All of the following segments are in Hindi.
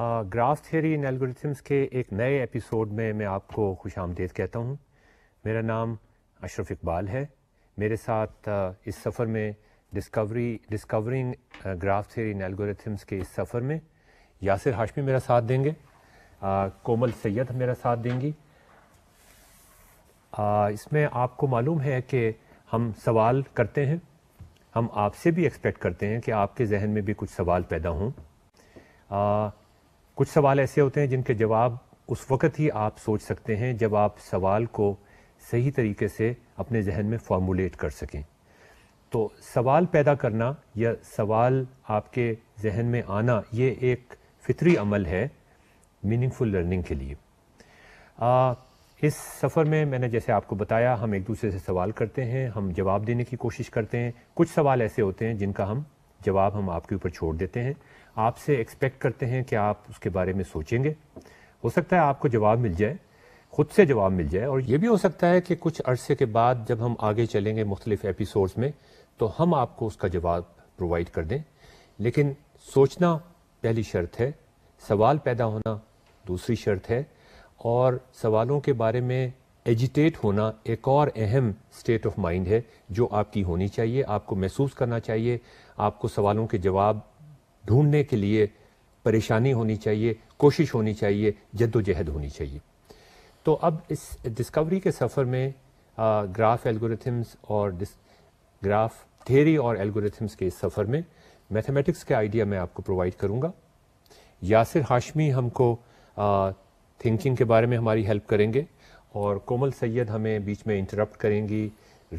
ग्राफ थ्योरी इन एल्गोरिथम्स के एक नए एपिसोड में मैं आपको खुश आमदेद कहता हूँ मेरा नाम अशरफ इकबाल है मेरे साथ इस सफ़र में discovery discovering graph theory in algorithms के इस सफ़र में यासिर हाशमी मेरा साथ देंगे आ, कोमल सैयद मेरा साथ देंगी आ, इसमें आपको मालूम है कि हम सवाल करते हैं हम आपसे भी एक्सपेक्ट करते हैं कि आपके जहन में भी कुछ सवाल पैदा हों कुछ सवाल ऐसे होते हैं जिनके जवाब उस वक़्त ही आप सोच सकते हैं जब आप सवाल को सही तरीके से अपने जहन में फॉर्मूलेट कर सकें तो सवाल पैदा करना या सवाल आपके जहन में आना ये एक फितरी अमल है मीनिंगफुल लर्निंग के लिए आ, इस सफ़र में मैंने जैसे आपको बताया हम एक दूसरे से सवाल करते हैं हम जवाब देने की कोशिश करते हैं कुछ सवाल ऐसे होते हैं जिनका हम जवाब हम आपके ऊपर छोड़ देते हैं आपसे एक्सपेक्ट करते हैं कि आप उसके बारे में सोचेंगे हो सकता है आपको जवाब मिल जाए खुद से जवाब मिल जाए और ये भी हो सकता है कि कुछ अरसे के बाद जब हम आगे चलेंगे मुख्तलिफ एपिसोड्स में तो हम आपको उसका जवाब प्रोवाइड कर दें लेकिन सोचना पहली शर्त है सवाल पैदा होना दूसरी शर्त है और सवालों के बारे में एजिटेट होना एक और अहम स्टेट ऑफ माइंड है जो आपकी होनी चाहिए आपको महसूस करना चाहिए आपको सवालों के जवाब ढूंढने के लिए परेशानी होनी चाहिए कोशिश होनी चाहिए जद्दोजहद होनी चाहिए तो अब इस डिस्कवरी के सफ़र में आ, ग्राफ एल्गोरिथम्स और ग्राफ थेरी और एल्गोरिथम्स के इस सफ़र में मैथमेटिक्स के आइडिया मैं आपको प्रोवाइड करूँगा यासिर हाशमी हमको थिंकिंग के बारे में हमारी हेल्प करेंगे और कोमल सैयद हमें बीच में इंटरप्ट करेंगी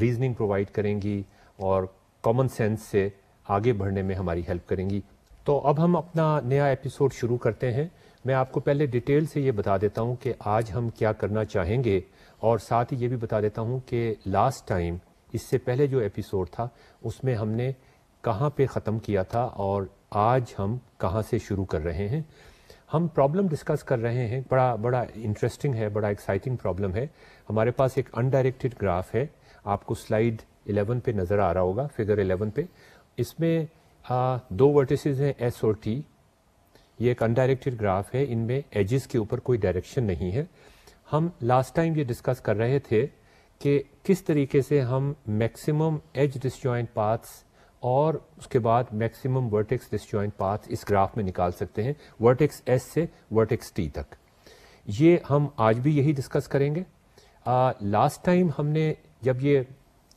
रीजनिंग प्रोवाइड करेंगी और कॉमन सेंस से आगे बढ़ने में हमारी हेल्प करेंगी तो अब हम अपना नया एपिसोड शुरू करते हैं मैं आपको पहले डिटेल से ये बता देता हूँ कि आज हम क्या करना चाहेंगे और साथ ही ये भी बता देता हूँ कि लास्ट टाइम इससे पहले जो एपिसोड था उसमें हमने कहाँ पे ख़त्म किया था और आज हम कहाँ से शुरू कर रहे हैं हम प्रॉब्लम डिस्कस कर रहे हैं बड़ा बड़ा इंटरेस्टिंग है बड़ा एक्साइटिंग प्रॉब्लम है हमारे पास एक अनडायरेक्टेड ग्राफ है आपको स्लाइड 11 पे नज़र आ रहा होगा फिगर 11 पे इसमें आ, दो वर्टिसेस हैं एस और टी ये एक अनडायरेक्टेड ग्राफ है इनमें एजिस के ऊपर कोई डायरेक्शन नहीं है हम लास्ट टाइम ये डिस्कस कर रहे थे कि किस तरीके से हम मैक्सिमम एज डिसजॉइंट पाथ्स और उसके बाद मैक्सिमम वर्टेक्स डिसजॉइंट पाथ इस ग्राफ में निकाल सकते हैं वर्टेक्स एस से वर्टेक्स टी तक ये हम आज भी यही डिस्कस करेंगे लास्ट टाइम हमने जब ये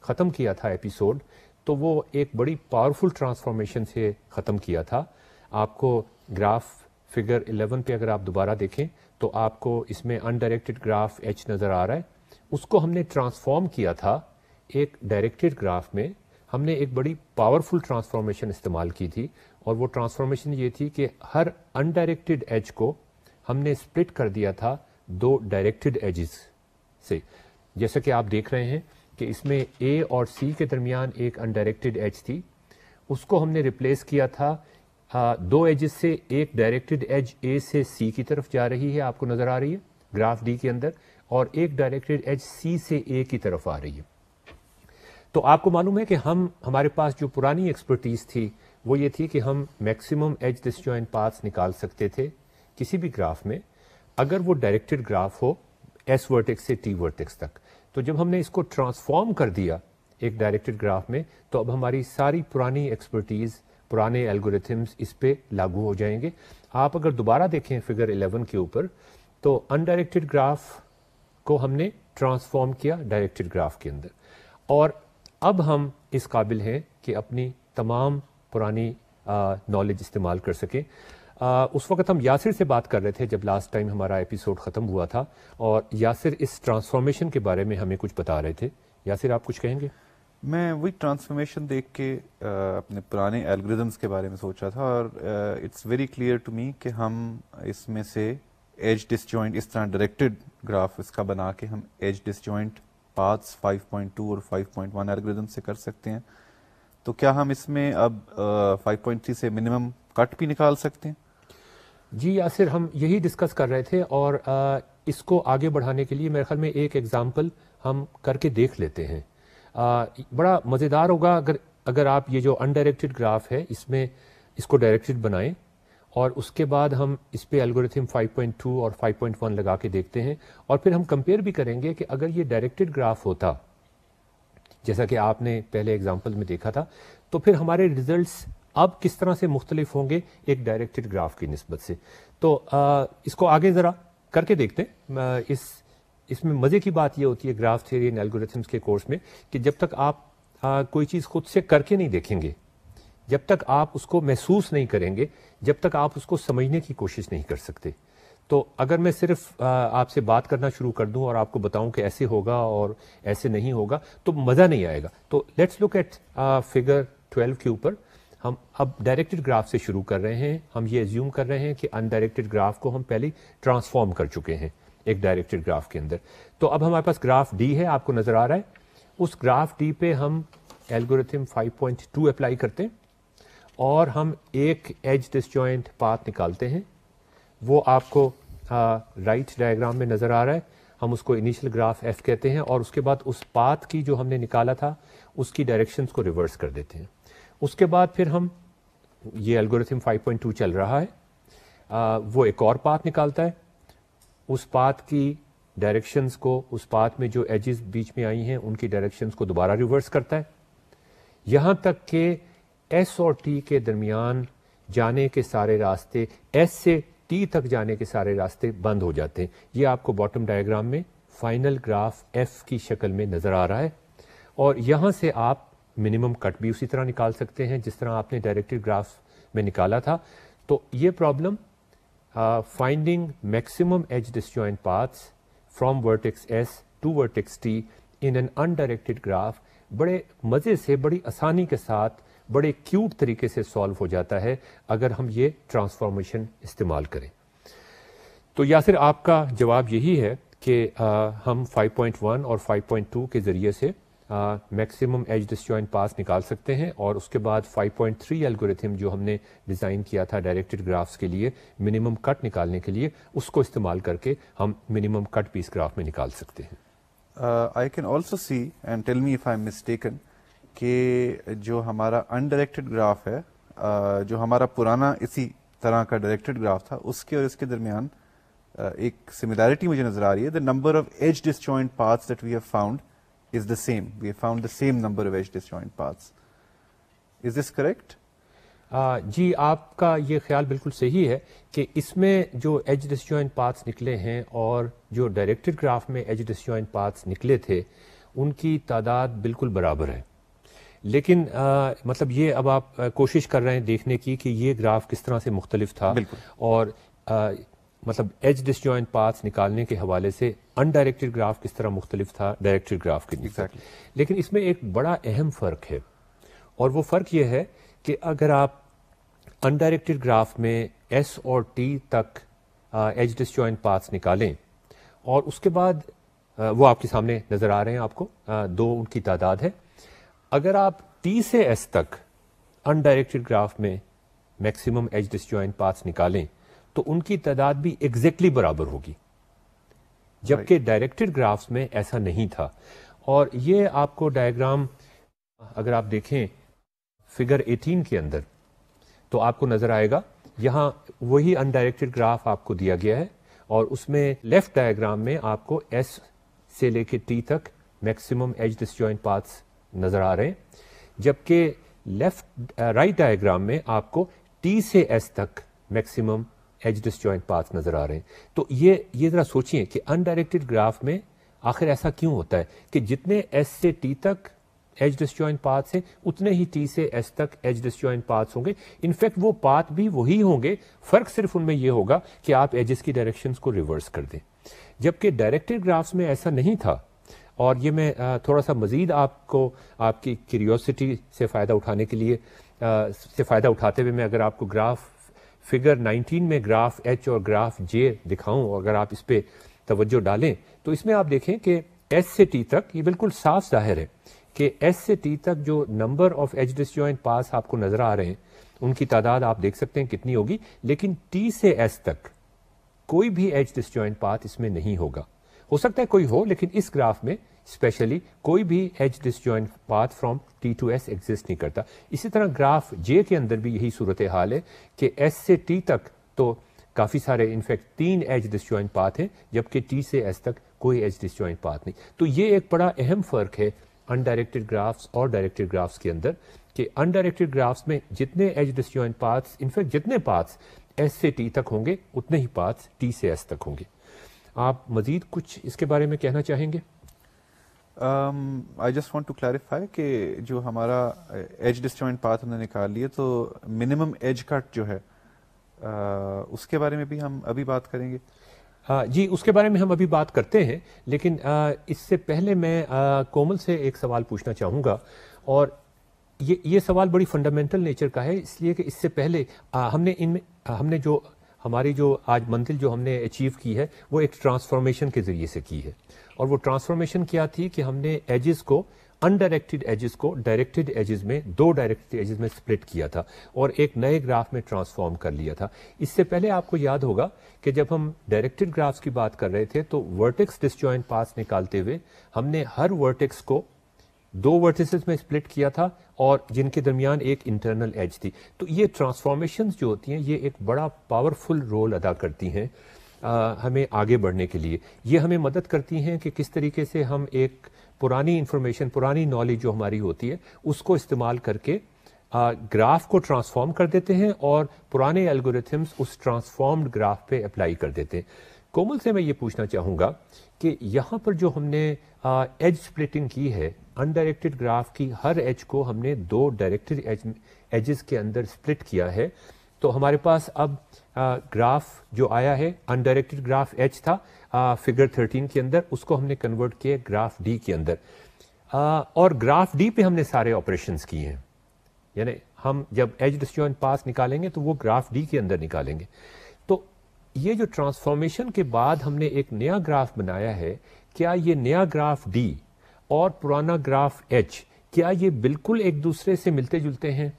ख़त्म किया था एपिसोड तो वो एक बड़ी पावरफुल ट्रांसफॉर्मेशन से ख़त्म किया था आपको ग्राफ फिगर 11 पे अगर आप दोबारा देखें तो आपको इसमें अनडायरेक्टेड ग्राफ एच नज़र आ रहा है उसको हमने ट्रांसफॉर्म किया था एक डायरेक्टेड ग्राफ में हमने एक बड़ी पावरफुल ट्रांसफॉर्मेशन इस्तेमाल की थी और वो ट्रांसफॉर्मेशन ये थी कि हर अनडायरेक्टेड एज को हमने स्प्लिट कर दिया था दो डायरेक्टेड एजेस से जैसा कि आप देख रहे हैं कि इसमें ए और सी के दरमियान एक अनडायरेक्टेड एज थी उसको हमने रिप्लेस किया था आ, दो एजेस से एक डायरेक्टेड एज ए से सी की तरफ जा रही है आपको नज़र आ रही है ग्राफ डी के अंदर और एक डायरेक्टेड एज सी से ए की तरफ आ रही है तो आपको मालूम है कि हम हमारे पास जो पुरानी एक्सपर्टीज़ थी वो ये थी कि हम मैक्सिमम एज डिसजॉइंट पाथ्स निकाल सकते थे किसी भी ग्राफ में अगर वो डायरेक्टेड ग्राफ हो एस वर्टेक्स से टी वर्टेक्स तक तो जब हमने इसको ट्रांसफॉर्म कर दिया एक डायरेक्टेड ग्राफ में तो अब हमारी सारी पुरानी एक्सपर्टीज़ पुराने एल्गोरिथम्स इस पर लागू हो जाएंगे आप अगर दोबारा देखें फिगर 11 के ऊपर तो अनडायरेक्टेड ग्राफ को हमने ट्रांसफॉर्म किया डायरेक्टेड ग्राफ के अंदर और अब हम इस काबिल हैं कि अपनी तमाम पुरानी नॉलेज इस्तेमाल कर सकें आ, उस वक्त हम यासिर से बात कर रहे थे जब लास्ट टाइम हमारा एपिसोड ख़त्म हुआ था और यासिर इस ट्रांसफॉर्मेशन के बारे में हमें कुछ बता रहे थे यासिर आप कुछ कहेंगे मैं वही ट्रांसफॉर्मेशन देख के आ, अपने पुराने एल्गोरिदम्स के बारे में सोच रहा था और it's very clear to me कि हम इसमें से एज डिसजॉइंट इस तरह डायरेक्टेड ग्राफ इसका बना के हम एज डिसजॉइंट पाथ्स 5.2 और 5.1 एल्गोरिदम से कर सकते हैं तो क्या हम इसमें अब uh, 5.3 से मिनिमम कट भी निकाल सकते हैं जी यासिर हम यही डिस्कस कर रहे थे और आ, इसको आगे बढ़ाने के लिए मेरे ख्याल में एक एग्ज़ाम्पल हम करके देख लेते हैं आ, बड़ा मज़ेदार होगा अगर अगर आप ये जो अनडायरेक्टेड ग्राफ है इसमें इसको डायरेक्टेड बनाएं और उसके बाद हम इस पर एल्गोरिथम 5.2 और 5.1 लगा के देखते हैं और फिर हम कंपेयर भी करेंगे कि अगर ये डायरेक्टेड ग्राफ होता जैसा कि आपने पहले एग्जाम्पल में देखा था तो फिर हमारे रिजल्ट्स अब किस तरह से मुख्तलिफ होंगे एक डायरेक्टेड ग्राफ की नस्बत से तो आ, इसको आगे ज़रा करके देखते हैं इस इसमें मज़े की बात यह होती है ग्राफ थ्योरी एंड एल्गोरिथम्स के कोर्स में कि जब तक आप आ, कोई चीज़ खुद से करके नहीं देखेंगे जब तक आप उसको महसूस नहीं करेंगे जब तक आप उसको समझने की कोशिश नहीं कर सकते तो अगर मैं सिर्फ आपसे बात करना शुरू कर दूं और आपको बताऊं कि ऐसे होगा और ऐसे नहीं होगा तो मज़ा नहीं आएगा तो लेट्स लुक एट फिगर 12 के ऊपर हम अब डायरेक्टेड ग्राफ से शुरू कर रहे हैं हम ये एज्यूम कर रहे हैं कि अनडायरेक्टेड ग्राफ को हम पहले ट्रांसफॉर्म कर चुके हैं एक डायरेक्टेड ग्राफ के अंदर तो अब हमारे पास ग्राफ डी है आपको नज़र आ रहा है उस ग्राफ डी पे हम एल्गोरिथम 5.2 अप्लाई करते हैं और हम एक एज डिसजॉइंट पाथ निकालते हैं वो आपको राइट uh, डायग्राम right में नज़र आ रहा है हम उसको इनिशियल ग्राफ एफ कहते हैं और उसके बाद उस पाथ की जो हमने निकाला था उसकी डायरेक्शंस को रिवर्स कर देते हैं उसके बाद फिर हम ये एल्गोरिथम 5.2 चल रहा है आ, वो एक और पाथ निकालता है उस पाथ की डायरेक्शंस को उस पाथ में जो एजेस बीच में आई हैं उनकी डायरेक्शंस को दोबारा रिवर्स करता है यहाँ तक कि एस और टी के दरमियान जाने के सारे रास्ते एस से टी तक जाने के सारे रास्ते बंद हो जाते हैं ये आपको बॉटम डायग्राम में फाइनल ग्राफ एफ की शक्ल में नज़र आ रहा है और यहाँ से आप मिनिमम कट भी उसी तरह निकाल सकते हैं जिस तरह आपने डायरेक्टेड ग्राफ में निकाला था तो ये problem finding maximum edge disjoint paths from vertex S to vertex T in an undirected graph बड़े मज़े से बड़ी आसानी के साथ बड़े क्यूट तरीके से सॉल्व हो जाता है अगर हम ये ट्रांसफॉर्मेशन इस्तेमाल करें तो या फिर आपका जवाब यही है कि आ, uh, हम 5.1 और 5.2 के ज़रिए से मैक्सिमम एज डिस्जॉइंट पास निकाल सकते हैं और उसके बाद 5.3 एल्गोरिथम जो हमने डिज़ाइन किया था डायरेक्टेड ग्राफ्स के लिए मिनिमम कट निकालने के लिए उसको इस्तेमाल करके हम मिनिमम कट पीस ग्राफ में निकाल सकते हैं I can also see and tell me if I am mistaken कि जो हमारा अनडायरेक्टेड ग्राफ है uh, जो हमारा पुराना इसी तरह का डायरेक्टेड ग्राफ था उसके और इसके दरमियान uh, एक सिमिलैरिटी मुझे नजर आ रही है the number of edge disjoint paths that we have found is the same. We have found the same number of edge-disjoint paths. Is this correct? Uh, जी आपका ये ख्याल बिल्कुल सही है कि इसमें जो एज डिसजॉइंट पाथ्स निकले हैं और जो डायरेक्टेड ग्राफ में एज डिसजॉइंट पाथ्स निकले थे उनकी तादाद बिल्कुल बराबर है लेकिन आ, uh, मतलब ये अब आप आ, uh, कोशिश कर रहे हैं देखने की कि ये ग्राफ किस तरह से मुख्तलिफ था और आ, uh, मतलब एज डिसजॉइंट पाथ निकालने के हवाले से अनडायरेक्टेड ग्राफ किस तरह मुख्तलिफ था डायरेक्टेड ग्राफ के exactly. लेकिन इसमें एक बड़ा अहम फ़र्क है और वो फ़र्क ये है कि अगर आप अनडायरेक्टेड ग्राफ में एस और टी तक एज डिसजॉइंट पाथ्स निकालें और उसके बाद आ, वो आपके सामने नज़र आ रहे हैं आपको आ, दो उनकी तादाद है अगर आप टी से एस तक अनडायरेक्टेड ग्राफ में मैक्सिमम एज डिसजॉइंट पाथ्स निकालें तो उनकी तादाद भी एग्जैक्टली बराबर होगी जबकि डायरेक्टेड ग्राफ्स में ऐसा नहीं था और ये आपको डायग्राम अगर आप देखें फिगर 18 के अंदर तो आपको नज़र आएगा यहाँ वही अनडायरेक्टेड ग्राफ आपको दिया गया है और उसमें लेफ्ट डायग्राम में आपको एस से लेके टी तक मैक्सिमम एज डिसजॉइंट पाथ्स नज़र आ रहे हैं जबकि लेफ्ट राइट डायग्राम में आपको टी से एस तक मैक्सिमम एज डिस्जॉइंट पाथ नज़र आ रहे हैं तो ये ये ज़रा सोचिए कि अनडायरेक्टेड ग्राफ में आखिर ऐसा क्यों होता है कि जितने एस से टी तक एज डिस्जॉइंट पाथ्स हैं उतने ही टी से एस तक एज डिस्जॉइंट पाथ्स होंगे इनफैक्ट वो पाथ भी वही होंगे फ़र्क सिर्फ उनमें यह होगा कि आप एजेस की डायरेक्शंस को रिवर्स कर दें जबकि डायरेक्टेड ग्राफ्स में ऐसा नहीं था और ये मैं थोड़ा सा मज़ीद आपको आपकी क्यूरियोसिटी से फ़ायदा उठाने के लिए से फ़ायदा उठाते हुए मैं अगर आपको ग्राफ फिगर 19 में ग्राफ एच और ग्राफ जे दिखाऊं अगर आप इस पर तवज्जो डालें तो इसमें आप देखें कि एस से टी तक ये बिल्कुल साफ जाहिर है कि एस से टी तक जो number of edge disjoint paths आपको नजर आ रहे हैं उनकी तादाद आप देख सकते हैं कितनी होगी लेकिन टी से एस तक कोई भी एच डिसजॉइंट पाथ इसमें नहीं होगा हो सकता है कोई हो लेकिन इस ग्राफ में स्पेशली कोई भी edge disjoint path from T to S exist नहीं करता इसी तरह ग्राफ जे के अंदर भी यही सूरत हाल है कि एस से टी तक तो काफ़ी सारे इनफैक्ट तीन एज डिस जॉइंट पाथ हैं जबकि टी से एस तक कोई एज डिस जॉइंट पाथ नहीं तो ये एक बड़ा अहम फ़र्क है अनडायरेक्टेड ग्राफ्स और डायरेक्टेड ग्राफ्स के अंदर कि अनडायरेक्टेड ग्राफ्स में जितने edge disjoint paths in fact जितने पाथ्स एस से टी तक होंगे उतने ही पाथ्स टी से एस तक होंगे आप मज़ीद कुछ इसके बारे में कहना चाहेंगे I just want to clarify कि जो हमारा एज डिस्टर्मेंट पाथ हमने निकाल लिए तो मिनिमम एज कट जो है uh, उसके बारे में भी हम अभी बात करेंगे हाँ जी उसके बारे में हम अभी बात करते हैं लेकिन आ, uh, इससे पहले मैं आ, uh, कोमल से एक सवाल पूछना चाहूँगा और ये ये सवाल बड़ी फंडामेंटल नेचर का है इसलिए कि इससे पहले आ, uh, हमने इनमें हमने जो हमारी जो आज मंजिल जो हमने अचीव की है वो एक ट्रांसफॉर्मेशन के ज़रिए से की है और वो ट्रांसफॉर्मेशन क्या थी कि हमने एजेस को अनडायरेक्टेड एजेस को डायरेक्टेड एजेस में दो डायरेक्टेड एजेस में स्प्लिट किया था और एक नए ग्राफ में ट्रांसफॉर्म कर लिया था इससे पहले आपको याद होगा कि जब हम डायरेक्टेड ग्राफ्स की बात कर रहे थे तो वर्टेक्स डिस्जॉइंट पास निकालते हुए हमने हर वर्टेक्स को दो वर्टिसेस में स्प्लिट किया था और जिनके दरमियान एक इंटरनल एज थी तो ये ट्रांसफॉर्मेशन जो होती हैं ये एक बड़ा पावरफुल रोल अदा करती हैं हमें आगे बढ़ने के लिए ये हमें मदद करती हैं कि किस तरीके से हम एक पुरानी इन्फॉर्मेशन पुरानी नॉलेज जो हमारी होती है उसको इस्तेमाल करके ग्राफ को ट्रांसफॉर्म कर देते हैं और पुराने एल्गोरिथम्स उस ट्रांसफॉर्म्ड ग्राफ पे अप्लाई कर देते हैं कोमल से मैं ये पूछना चाहूंगा कि यहाँ पर जो हमने एज स्प्लिटिंग की है अनडायरेक्टेड ग्राफ की हर एज को हमने दो डायरेक्टेड एज एजेस के अंदर स्प्लिट किया है तो हमारे पास अब आ, ग्राफ जो आया है अनडायरेक्टेड ग्राफ एच था फिगर थर्टीन के अंदर उसको हमने कन्वर्ट किया ग्राफ डी के अंदर आ, और ग्राफ डी पे हमने सारे ऑपरेशन किए हैं यानी हम जब एज डिस्ट्रॉन पास निकालेंगे तो वो ग्राफ डी के अंदर निकालेंगे ये जो ट्रांसफॉर्मेशन के बाद हमने एक नया ग्राफ बनाया है क्या ये नया ग्राफ डी और पुराना ग्राफ एच क्या ये बिल्कुल एक दूसरे से मिलते जुलते हैं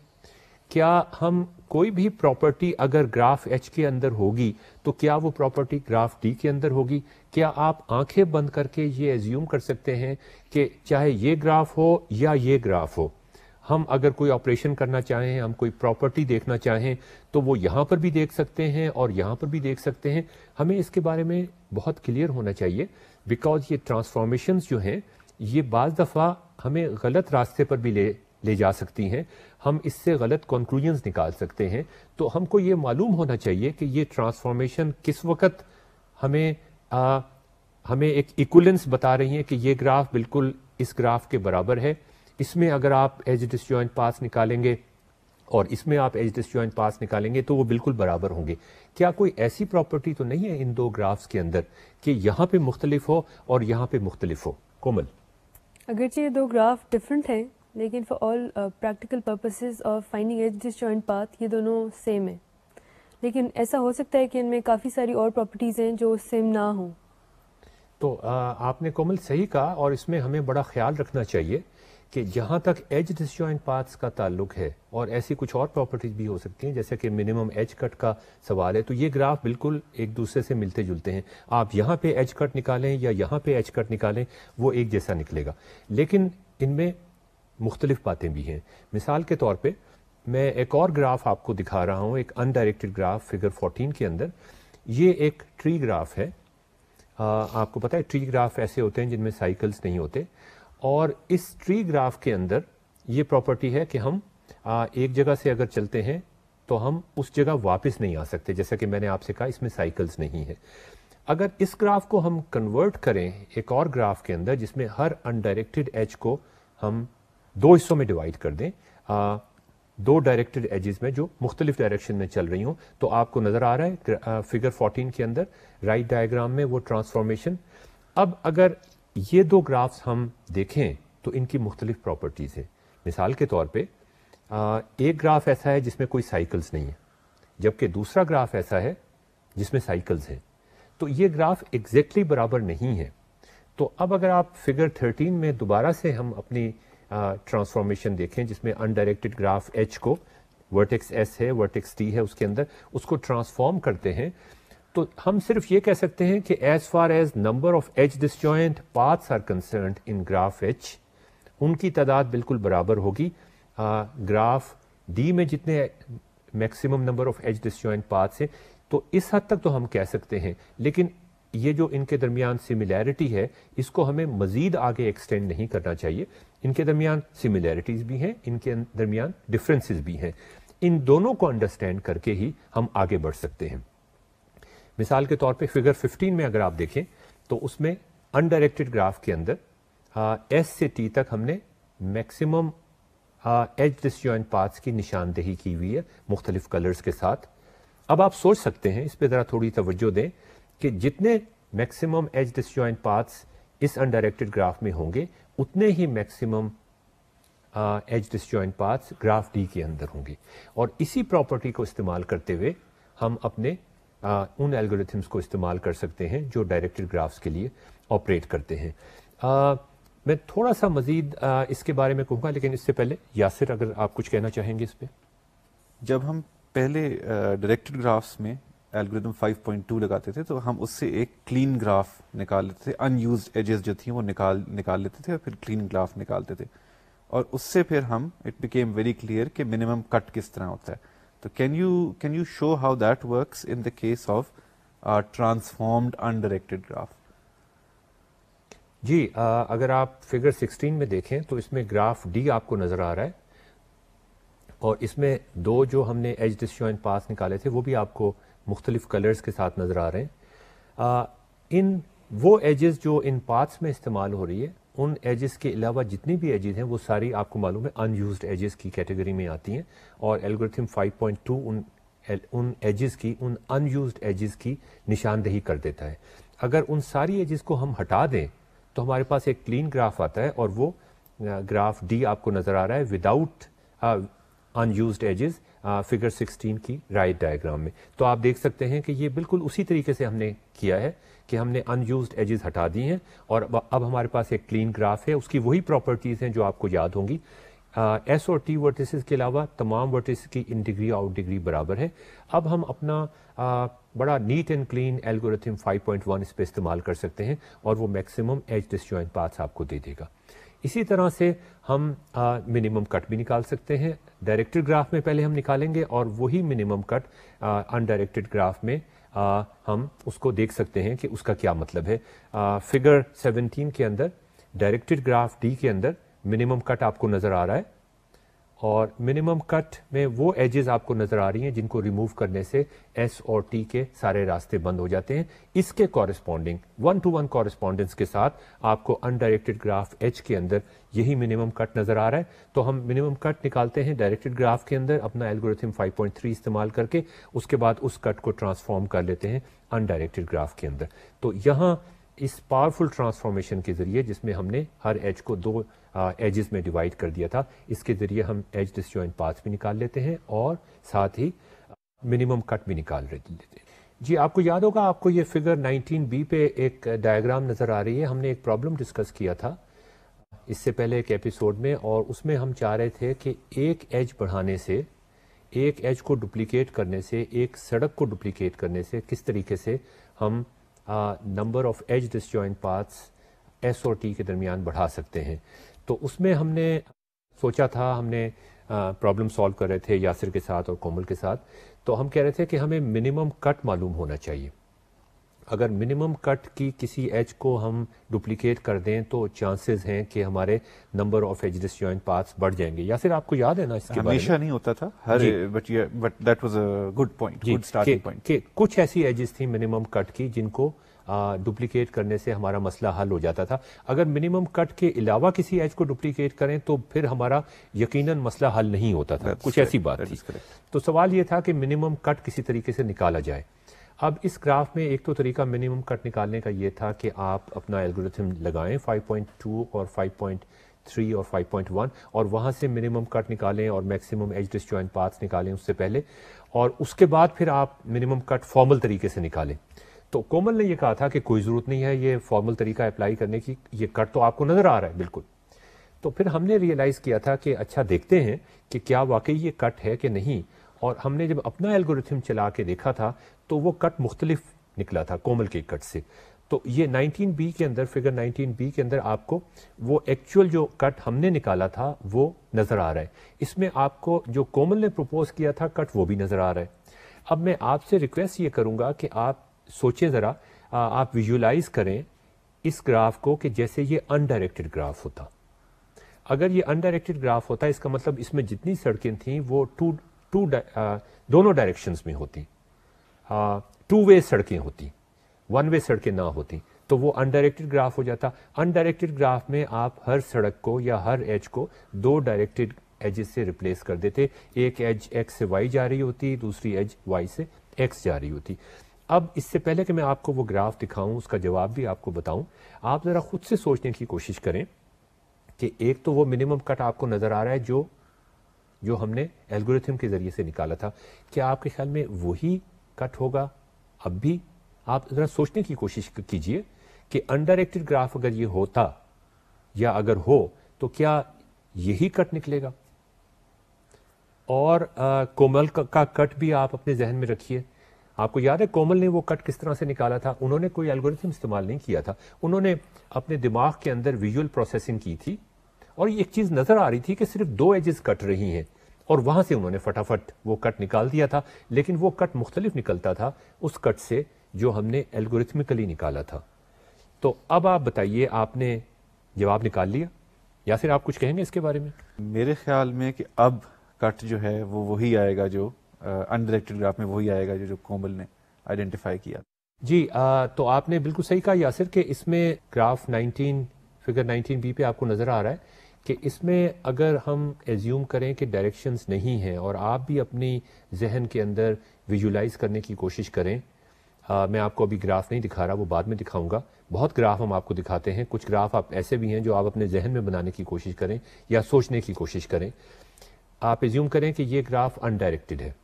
क्या हम कोई भी प्रॉपर्टी अगर ग्राफ एच के अंदर होगी तो क्या वो प्रॉपर्टी ग्राफ डी के अंदर होगी क्या आप आंखें बंद करके ये एज्यूम कर सकते हैं कि चाहे ये ग्राफ हो या ये ग्राफ हो हम अगर कोई ऑपरेशन करना चाहें हम कोई प्रॉपर्टी देखना चाहें तो वो यहाँ पर भी देख सकते हैं और यहाँ पर भी देख सकते हैं हमें इसके बारे में बहुत क्लियर होना चाहिए बिकॉज ये ट्रांसफॉर्मेशन जो हैं ये बज़ दफ़ा हमें गलत रास्ते पर भी ले ले जा सकती हैं हम इससे गलत कंक्लूजन्स निकाल सकते हैं तो हमको ये मालूम होना चाहिए कि ये ट्रांसफॉर्मेशन किस वक्त हमें आ, हमें एक इक्वलेंस बता रही है कि ये ग्राफ बिल्कुल इस ग्राफ के बराबर है इसमें अगर आप एज डिस जॉइंट पास निकालेंगे और इसमें आप एज डिस जॉइंट पास निकालेंगे तो वो बिल्कुल बराबर होंगे क्या कोई ऐसी प्रॉपर्टी तो नहीं है इन दो ग्राफ्स के अंदर कि यहाँ पे मुख्तलिफ हो और यहाँ पे मुख्तलिफ हो कोमल अगरचे ये दो ग्राफ डिफरेंट हैं लेकिन for all practical purposes of finding edge disjoint path ये दोनों सेम है लेकिन ऐसा हो सकता है कि इनमें काफ़ी सारी और प्रॉपर्टीज़ हैं जो सेम ना हों तो आ, uh, आपने कोमल सही कहा और इसमें हमें बड़ा ख्याल रखना चाहिए कि जहाँ तक एज डिसजॉइंट पार्ट्स का ताल्लुक है और ऐसी कुछ और प्रॉपर्टीज भी हो सकती हैं जैसे कि मिनिमम एज कट का सवाल है तो ये ग्राफ बिल्कुल एक दूसरे से मिलते जुलते हैं आप यहाँ पे एज कट निकालें या यहाँ पे एज कट निकालें वो एक जैसा निकलेगा लेकिन इनमें मुख्तलिफ बातें भी हैं मिसाल के तौर पर मैं एक और ग्राफ आपको दिखा रहा हूँ एक अनडायरेक्टेड ग्राफ फिगर फोर्टीन के अंदर ये एक ट्री ग्राफ है आ, आपको पता है ट्री ग्राफ ऐसे होते हैं जिनमें साइकिल्स नहीं होते और इस ट्री ग्राफ के अंदर ये प्रॉपर्टी है कि हम आ, एक जगह से अगर चलते हैं तो हम उस जगह वापस नहीं आ सकते जैसा कि मैंने आपसे कहा इसमें साइकिल्स नहीं है अगर इस ग्राफ को हम कन्वर्ट करें एक और ग्राफ के अंदर जिसमें हर अनडायरेक्टेड एज को हम दो हिस्सों में डिवाइड कर दें आ, दो डायरेक्टेड एजेस में जो मुख्तलिफ डायरेक्शन में चल रही हों तो आपको नज़र आ रहा है फिगर 14 के अंदर राइट right डायग्राम में वो ट्रांसफॉर्मेशन अब अगर ये दो ग्राफ्स हम देखें तो इनकी मुख्तलिफ प्रॉपर्टीज़ हैं मिसाल के तौर पे एक ग्राफ ऐसा है जिसमें कोई साइकिल्स नहीं है जबकि दूसरा ग्राफ ऐसा है जिसमें साइकिल्स हैं तो ये ग्राफ एग्जैक्टली बराबर नहीं है तो अब अगर आप फिगर 13 में दोबारा से हम अपनी ट्रांसफॉर्मेशन देखें जिसमें अनडायरेक्टेड ग्राफ एच को वर्टेक्स एस है वर्टेक्स टी है उसके अंदर उसको ट्रांसफॉर्म करते हैं तो हम सिर्फ ये कह सकते हैं कि as far as number of edge disjoint paths are concern in graph H उनकी तादाद बिल्कुल बराबर होगी ग्राफ डी में जितने maximum number of edge disjoint paths हैं तो इस हद तक तो हम कह सकते हैं लेकिन ये जो इनके दरमियान सिमिलैरिटी है इसको हमें मज़ीद आगे एक्सटेंड नहीं करना चाहिए इनके दरमियान सिमिलैरिटीज़ भी हैं इनके दरमियान डिफरेंसेस भी हैं इन दोनों को अंडरस्टैंड करके ही हम आगे बढ़ सकते हैं मिसाल के तौर पे फिगर 15 में अगर आप देखें तो उसमें अनडायरेक्टेड ग्राफ के अंदर एस से टी तक हमने maximum edge disjoint paths की निशानदेही की हुई है मुख्तलिफ कलर्स के साथ अब आप सोच सकते हैं इस पर ज़रा थोड़ी तवज्जो दें कि जितने maximum edge disjoint paths इस अनडायरेक्टेड ग्राफ में होंगे उतने ही maximum edge disjoint paths graph D के अंदर होंगे और इसी प्रॉपर्टी को इस्तेमाल करते हुए हम अपने आ, उन एल्गोरिथम्स को इस्तेमाल कर सकते हैं जो डायरेक्टेड ग्राफ्स के लिए ऑपरेट करते हैं आ, मैं थोड़ा सा मज़ीद इसके बारे में कहूँगा लेकिन इससे पहले यासिर अगर आप कुछ कहना चाहेंगे इस पर जब हम पहले डायरेक्टेड ग्राफ्स में एल्गोरिदम 5.2 लगाते थे तो हम उससे एक क्लीन ग्राफ निकाल लेते थे अनयूज एजेस जो थी वो निकाल निकाल लेते थे और फिर क्लीन ग्राफ निकालते थे और उससे फिर हम इट बिकेम वेरी क्लियर कि मिनिमम कट किस तरह होता है So can you can you show how that works in the case of uh, transformed undirected graph? जी आ, अगर आप फिगर 16 में देखें तो इसमें ग्राफ डी आपको नज़र आ रहा है और इसमें दो जो हमने एज डिस्जॉइंट पास निकाले थे वो भी आपको मुख्तलिफ कलर्स के साथ नज़र आ रहे हैं आ, इन वो एजेस जो इन पाथ्स में इस्तेमाल हो रही है उन एजेस के अलावा जितनी भी एजेस हैं वो सारी आपको मालूम है अनयूज एजेस की कैटेगरी में आती हैं और एल्गोरिथम 5.2 उन उन एजेस की उन अनयूज एजेस की निशानदेही कर देता है अगर उन सारी एजेस को हम हटा दें तो हमारे पास एक क्लीन ग्राफ आता है और वो ग्राफ डी आपको नज़र आ रहा है विदाउट अनयूज एजेस फिगर 16 की राइट डायग्राम में तो आप देख सकते हैं कि ये बिल्कुल उसी तरीके से हमने किया है कि हमने अनयूज एजेस हटा दी हैं और अब हमारे पास एक क्लीन ग्राफ है उसकी वही प्रॉपर्टीज़ हैं जो आपको याद होंगी एस और टी वर्टिसेस के अलावा तमाम वर्टिसेस की इन डिग्री आउट डिग्री बराबर है अब हम अपना आ, बड़ा नीट एंड क्लीन एल्गोरिथम 5.1 इस पर इस्तेमाल कर सकते हैं और वो मैक्सिमम एज डिसजॉइंट पाथ्स आपको दे देगा इसी तरह से हम मिनिमम कट भी निकाल सकते हैं डायरेक्टेड ग्राफ में पहले हम निकालेंगे और वही मिनिमम कट अनडायरेक्टेड ग्राफ में आ, हम उसको देख सकते हैं कि उसका क्या मतलब है आ, फिगर 17 के अंदर डायरेक्टेड ग्राफ डी के अंदर मिनिमम कट आपको नज़र आ रहा है और मिनिमम कट में वो एजेस आपको नज़र आ रही हैं जिनको रिमूव करने से एस और टी के सारे रास्ते बंद हो जाते हैं इसके corresponding one to one correspondence के साथ आपको अनडायरेक्टेड ग्राफ एच के अंदर यही मिनिमम कट नज़र आ रहा है तो हम मिनिमम कट निकालते हैं डायरेक्टेड ग्राफ के अंदर अपना एल्गोरिथम 5.3 इस्तेमाल करके उसके बाद उस कट को ट्रांसफॉर्म कर लेते हैं अनडायरेक्टेड ग्राफ के अंदर तो यहाँ इस पावरफुल ट्रांसफॉर्मेशन के ज़रिए जिसमें हमने हर एज को दो एजेस में डिवाइड कर दिया था इसके ज़रिए हम एज डिसजॉइंट पाथ भी निकाल लेते हैं और साथ ही मिनिमम कट भी निकाल लेते हैं जी आपको याद होगा आपको ये फिगर 19b पे एक डायग्राम नज़र आ रही है हमने एक प्रॉब्लम डिस्कस किया था इससे पहले एक एपिसोड में और उसमें हम चाह रहे थे कि एक एज बढ़ाने से एक एज को डुप्लीकेट करने से एक सड़क को डुप्लीकेट करने से किस तरीके से हम number of edge disjoint paths S और टी के दरमियान बढ़ा सकते हैं तो उसमें हमने सोचा था हमने प्रॉब्लम सॉल्व कर रहे थे यासिर के साथ और कोमल के साथ तो हम कह रहे थे कि हमें मिनिमम कट मालूम होना चाहिए अगर मिनिमम कट की किसी एज को हम डुप्लीकेट कर दें तो चांसेस हैं कि हमारे number of edge disjoint paths बढ़ जाएंगे या फिर आपको याद है ना इसके हमेशा नहीं होता था हर but but that was a good point good starting point कुछ ऐसी एजेस थी मिनिमम कट की जिनको डुप्लीकेट करने से हमारा मसला हल हो जाता था अगर मिनिमम कट के अलावा किसी एज को डुप्लीकेट करें तो फिर हमारा यकीनन मसला हल नहीं होता था That's कुछ ऐसी बात थी तो सवाल ये था कि मिनिमम कट किसी तरीके से निकाला जाए अब इस ग्राफ में एक तो तरीका मिनिमम कट निकालने का ये था कि आप अपना एल्गोरिथम लगाएं 5.2 और 5.3 और 5.1 और वहां से मिनिमम कट निकालें और मैक्सिमम एज डिस्जॉइंट पार्ट निकालें उससे पहले और उसके बाद फिर आप मिनिमम कट फॉर्मल तरीके से निकालें तो कोमल ने यह कहा था कि कोई ज़रूरत नहीं है ये फॉर्मल तरीका अप्लाई करने की ये कट तो आपको नज़र आ रहा है बिल्कुल तो फिर हमने रियलाइज़ किया था कि अच्छा देखते हैं कि क्या वाकई ये कट है कि नहीं और हमने जब अपना एल्गोरिथम चला के देखा था तो वो कट मुख्तलिफ निकला था कोमल के कट से तो ये 19 बी के अंदर फिगर 19 बी के अंदर आपको वो एक्चुअल जो कट हमने निकाला था वो नज़र आ रहा है इसमें आपको जो कोमल ने प्रपोज किया था कट वो भी नज़र आ रहा है अब मैं आपसे रिक्वेस्ट ये करूँगा कि आप सोचें ज़रा आप विजुलाइज करें इस ग्राफ को कि जैसे ये अनडायरेक्टेड ग्राफ होता अगर ये अनडायरेक्टेड ग्राफ होता इसका मतलब इसमें जितनी सड़कें थी वो टू टू दोनों डायरेक्शंस में होती टू वे सड़कें होती वन वे सड़कें ना होती तो वो अनडायरेक्टेड ग्राफ हो जाता अनडायरेक्टेड ग्राफ में आप हर सड़क को या हर एज को दो डायरेक्टेड एजेस से रिप्लेस कर देते एक एज एक्स से वाई जा रही होती दूसरी एज वाई से एक्स जा रही होती अब इससे पहले कि मैं आपको वो ग्राफ दिखाऊं उसका जवाब भी आपको बताऊं आप ज़रा खुद से सोचने की कोशिश करें कि एक तो वो मिनिमम कट आपको नज़र आ रहा है जो जो हमने एल्गोरिथम के ज़रिए से निकाला था क्या आपके ख्याल में वही कट होगा अब भी आप ज़रा सोचने की कोशिश कीजिए कि अनडायरेक्टेड ग्राफ अगर ये होता या अगर हो तो क्या यही कट निकलेगा और आ, कोमल का, का कट भी आप अपने जहन में रखिए आपको याद है कोमल ने वो कट किस तरह से निकाला था उन्होंने कोई एल्गोरिथम इस्तेमाल नहीं किया था उन्होंने अपने दिमाग के अंदर विजुअल प्रोसेसिंग की थी और ये एक चीज़ नज़र आ रही थी कि सिर्फ दो एजेस कट रही हैं और वहां से उन्होंने फटाफट वो कट निकाल दिया था लेकिन वो कट मुख्तलिफ निकलता था उस कट से जो हमने एल्गोरिथमिकली निकाला था तो अब आप बताइए आपने जवाब निकाल लिया या फिर आप कुछ कहेंगे इसके बारे में मेरे ख्याल में कि अब कट जो है वो वही आएगा जो अनडायरेक्टेड ग्राफ में वही आएगा जो जो कोमल ने आइडेंटिफाई किया जी आ, तो आपने बिल्कुल सही कहा यासिर कि इसमें ग्राफ 19 फिगर 19 बी पे आपको नज़र आ रहा है कि इसमें अगर हम एज्यूम करें कि डायरेक्शंस नहीं हैं और आप भी अपनी जहन के अंदर विजुलाइज करने की कोशिश करें आ, मैं आपको अभी ग्राफ नहीं दिखा रहा वो बाद में दिखाऊंगा बहुत ग्राफ हम आपको दिखाते हैं कुछ ग्राफ आप ऐसे भी हैं जो आप अपने जहन में बनाने की कोशिश करें या सोचने की कोशिश करें आप एज्यूम करें कि ये ग्राफ अनडायरेक्टेड है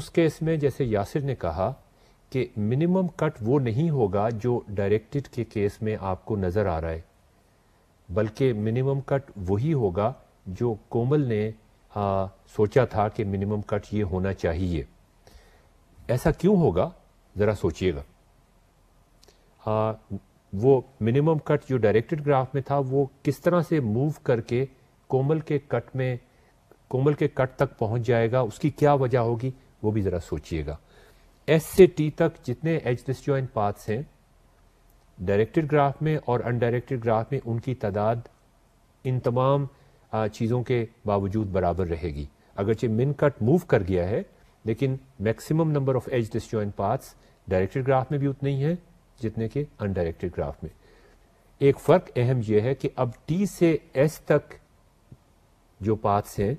उस केस में जैसे यासिर ने कहा कि मिनिमम कट वो नहीं होगा जो डायरेक्टेड के केस में आपको नज़र आ रहा है बल्कि मिनिमम कट वही होगा जो कोमल ने आ, सोचा था कि मिनिमम कट ये होना चाहिए ऐसा क्यों होगा ज़रा सोचिएगा वो मिनिमम कट जो डायरेक्टेड ग्राफ में था वो किस तरह से मूव करके कोमल के कट में कोमल के कट तक पहुंच जाएगा उसकी क्या वजह होगी वो भी ज़रा सोचिएगा एस से टी तक जितने एज डिस जॉइंट पाथ्स हैं डायरेक्टेड ग्राफ में और अनडायरेक्टेड ग्राफ में उनकी तादाद इन तमाम चीज़ों के बावजूद बराबर रहेगी अगरचे मिन कट मूव कर गया है लेकिन maximum number of edge disjoint paths directed graph में भी उतने ही हैं जितने के अनडायरेक्टेड ग्राफ में एक फ़र्क अहम यह है कि अब टी से एस तक जो पाथ्स हैं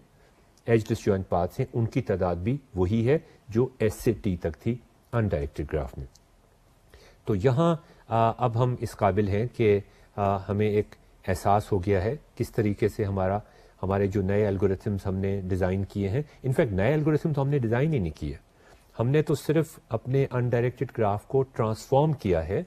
एज डिस जॉइंट पाथ्स हैं उनकी तादाद भी वही है जो एस से टी तक थी अनडायरेक्टेड ग्राफ में तो यहाँ अब हम इस काबिल हैं कि हमें एक एहसास हो गया है किस तरीके से हमारा हमारे जो नए एल्गोरिथम्स हमने डिज़ाइन किए हैं इनफैक्ट नए एल्गोरिथम्स हमने डिज़ाइन ही नहीं किए हमने तो सिर्फ अपने अनडायरेक्टेड ग्राफ को ट्रांसफॉर्म किया है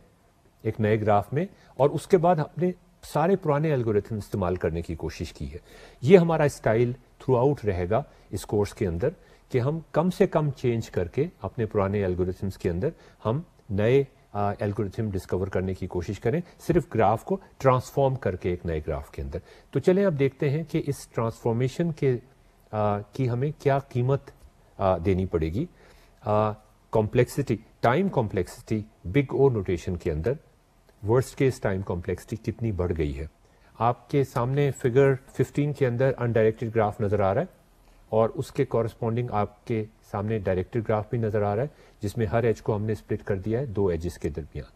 एक नए ग्राफ में और उसके बाद हमने सारे पुराने एल्गोरिथम इस्तेमाल करने की कोशिश की है ये हमारा स्टाइल थ्रू आउट रहेगा इस कोर्स के अंदर कि हम कम से कम चेंज करके अपने पुराने एल्गोरिथम्स के अंदर हम नए एल्गोरिथम डिस्कवर करने की कोशिश करें सिर्फ ग्राफ को ट्रांसफॉर्म करके एक नए ग्राफ के अंदर तो चले अब देखते हैं कि इस ट्रांसफॉर्मेशन के आ, की हमें क्या कीमत आ, देनी पड़ेगी complexity time complexity big O notation के अंदर वर्स्ट केस टाइम कॉम्प्लेक्सिटी कितनी बढ़ गई है आपके सामने फिगर 15 के अंदर अनडायरेक्टेड ग्राफ नज़र आ रहा है और उसके कॉरस्पॉन्डिंग आपके सामने डायरेक्टेड ग्राफ भी नजर आ रहा है जिसमें हर एज को हमने स्प्लिट कर दिया है दो एजेस के दरमियान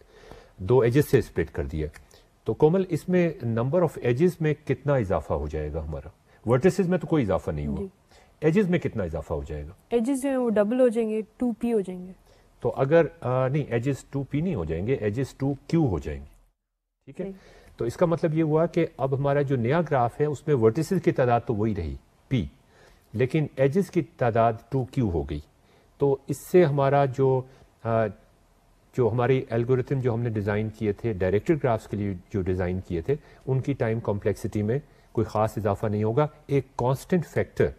दो एजेस से स्प्लिट कर दिया है तो कोमल इसमें नंबर ऑफ एजेस में कितना इजाफा हो जाएगा हमारा वर्टिसेस में तो कोई इजाफा नहीं हुआ एजेस में कितना इजाफा हो जाएगा एजेस जो है वो डबल हो जाएंगे टू पी हो जाएंगे तो अगर आ, नहीं एजेस टू पी नहीं हो जाएंगे एजेस टू क्यू हो जाएंगे ठीक है तो इसका मतलब ये हुआ कि अब हमारा जो नया ग्राफ है उसमें वर्टिसेस की तादाद तो वही रही पी लेकिन एजेस की तादाद टू क्यू हो गई तो इससे हमारा जो आ, जो हमारी एल्गोरिथम जो हमने डिज़ाइन किए थे डायरेक्टेड ग्राफ्स के लिए जो डिज़ाइन किए थे उनकी टाइम कॉम्प्लेक्सिटी में कोई ख़ास इजाफा नहीं होगा एक कांस्टेंट फैक्टर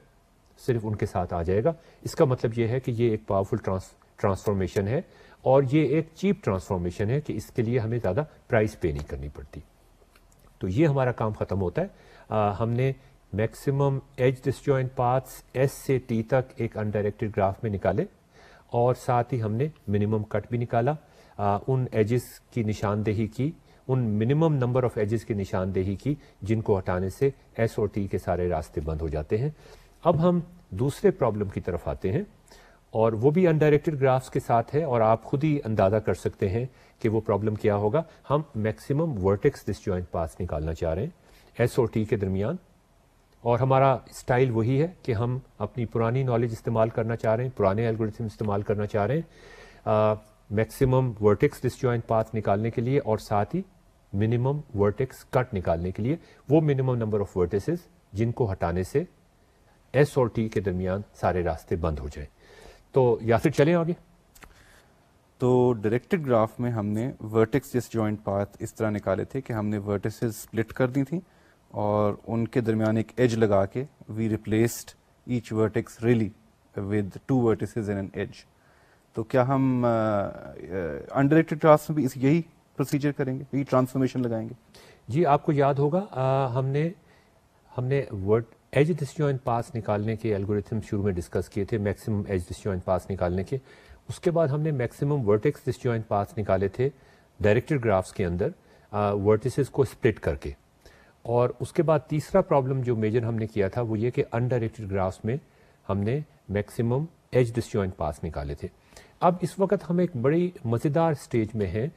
सिर्फ उनके साथ आ जाएगा इसका मतलब ये है कि ये एक पावरफुल ट्रांस ट्रांसफॉर्मेशन है और ये एक चीप ट्रांसफॉर्मेशन है कि इसके लिए हमें ज़्यादा प्राइस पे नहीं करनी पड़ती तो ये हमारा काम ख़त्म होता है आ, हमने maximum edge disjoint paths S से टी तक एक अनडायरेक्टेड ग्राफ में निकाले और साथ ही हमने मिनिमम कट भी निकाला आ, उन एजेस की निशानदेही की उन मिनिमम नंबर ऑफ एजेस की निशानदेही की जिनको हटाने से एस और टी के सारे रास्ते बंद हो जाते हैं अब हम दूसरे प्रॉब्लम की तरफ आते हैं और वो भी अनडायरेक्टेड ग्राफ्स के साथ है और आप खुद ही अंदाज़ा कर सकते हैं कि वो प्रॉब्लम क्या होगा हम मैक्सिमम वर्टेक्स डिस्जॉइंट पास निकालना चाह रहे हैं एस और टी के दरमियान और हमारा स्टाइल वही है कि हम अपनी पुरानी नॉलेज इस्तेमाल करना चाह रहे हैं पुराने एल्गोरिथम इस्तेमाल करना चाह रहे हैं मैक्सिमम वर्टेक्स डिस्जॉइंट पाथ निकालने के लिए और साथ ही मिनिमम वर्टेक्स कट निकालने के लिए वो मिनिमम नंबर ऑफ वर्टेसेस जिनको हटाने से एस और टी के दरमियान सारे रास्ते बंद हो जाएं तो या फिर चलें आगे तो डायरेक्टेड ग्राफ में हमने वर्टेक्स डिस्जॉइंट पाथ इस तरह निकाले थे कि हमने वर्टेसेस स्प्लिट कर दी थी और उनके दरमियान एक एज लगा के we replaced each vertex really with two vertices in an edge तो क्या हम अंडर रेटेड टास्क में भी इस यही प्रोसीजर करेंगे यही ट्रांसफॉर्मेशन लगाएंगे जी आपको याद होगा आ, uh, हमने हमने वर्ड एज डिसजॉइंट पास निकालने के एल्गोरिथम शुरू में डिस्कस किए थे मैक्सिमम एज डिसजॉइंट पास निकालने के उसके बाद हमने मैक्सिमम वर्टेक्स डिसजॉइंट पास निकाले थे डायरेक्टेड ग्राफ्स के अंदर वर्टिसेस uh, को स्प्लिट करके और उसके बाद तीसरा प्रॉब्लम जो मेजर हमने किया था वो ये कि अनडायरेक्टेड ग्राफ्स में हमने मैक्सिमम एज डिस्जॉइंट पास निकाले थे अब इस वक्त हम एक बड़ी मज़ेदार स्टेज में हैं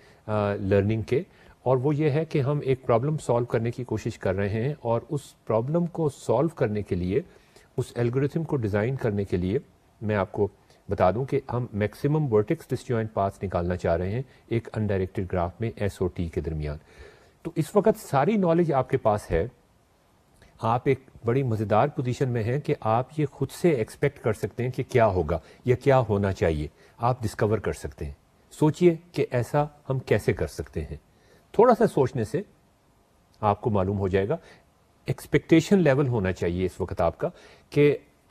लर्निंग के और वो ये है कि हम एक प्रॉब्लम सॉल्व करने की कोशिश कर रहे हैं और उस प्रॉब्लम को सॉल्व करने के लिए उस एल्गोरिथम को डिज़ाइन करने के लिए मैं आपको बता दूं कि हम मैक्सिमम वर्टिक्स डिस्जॉइंट पास निकालना चाह रहे हैं एक अनडायरेक्टेड ग्राफ में एस के दरमियान तो इस वक्त सारी नॉलेज आपके पास है आप एक बड़ी मज़ेदार पोजीशन में हैं कि आप ये खुद से एक्सपेक्ट कर सकते हैं कि क्या होगा या क्या होना चाहिए आप डिस्कवर कर सकते हैं सोचिए कि ऐसा हम कैसे कर सकते हैं थोड़ा सा सोचने से आपको मालूम हो जाएगा एक्सपेक्टेशन लेवल होना चाहिए इस वक्त आपका कि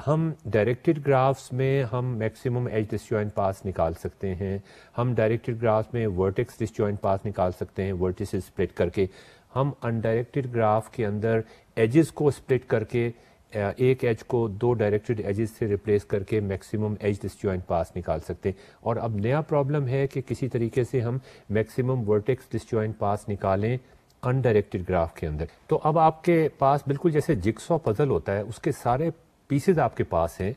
हम डायरेक्टेड ग्राफ्स में हम मैक्सिमम एज डिस्जॉइंट पास निकाल सकते हैं हम डायरेक्टेड ग्राफ में वर्टेक्स डिस्जॉइंट पास निकाल सकते हैं वर्टिस स्प्लिट करके हम अनडायरेक्टेड ग्राफ के अंदर एजेस को स्प्लिट करके एक एज को दो डायरेक्टेड एजेस से रिप्लेस करके मैक्सिमम एज डिस्जॉइंट पास निकाल सकते हैं और अब नया प्रॉब्लम है कि किसी तरीके से हम मैक्सिमम वर्टेक्स डिस्जॉइंट पास निकालें अनडायरेक्टेड ग्राफ के अंदर तो अब आपके पास बिल्कुल जैसे जिक्सॉ पजल होता है उसके सारे पीसेज आपके पास हैं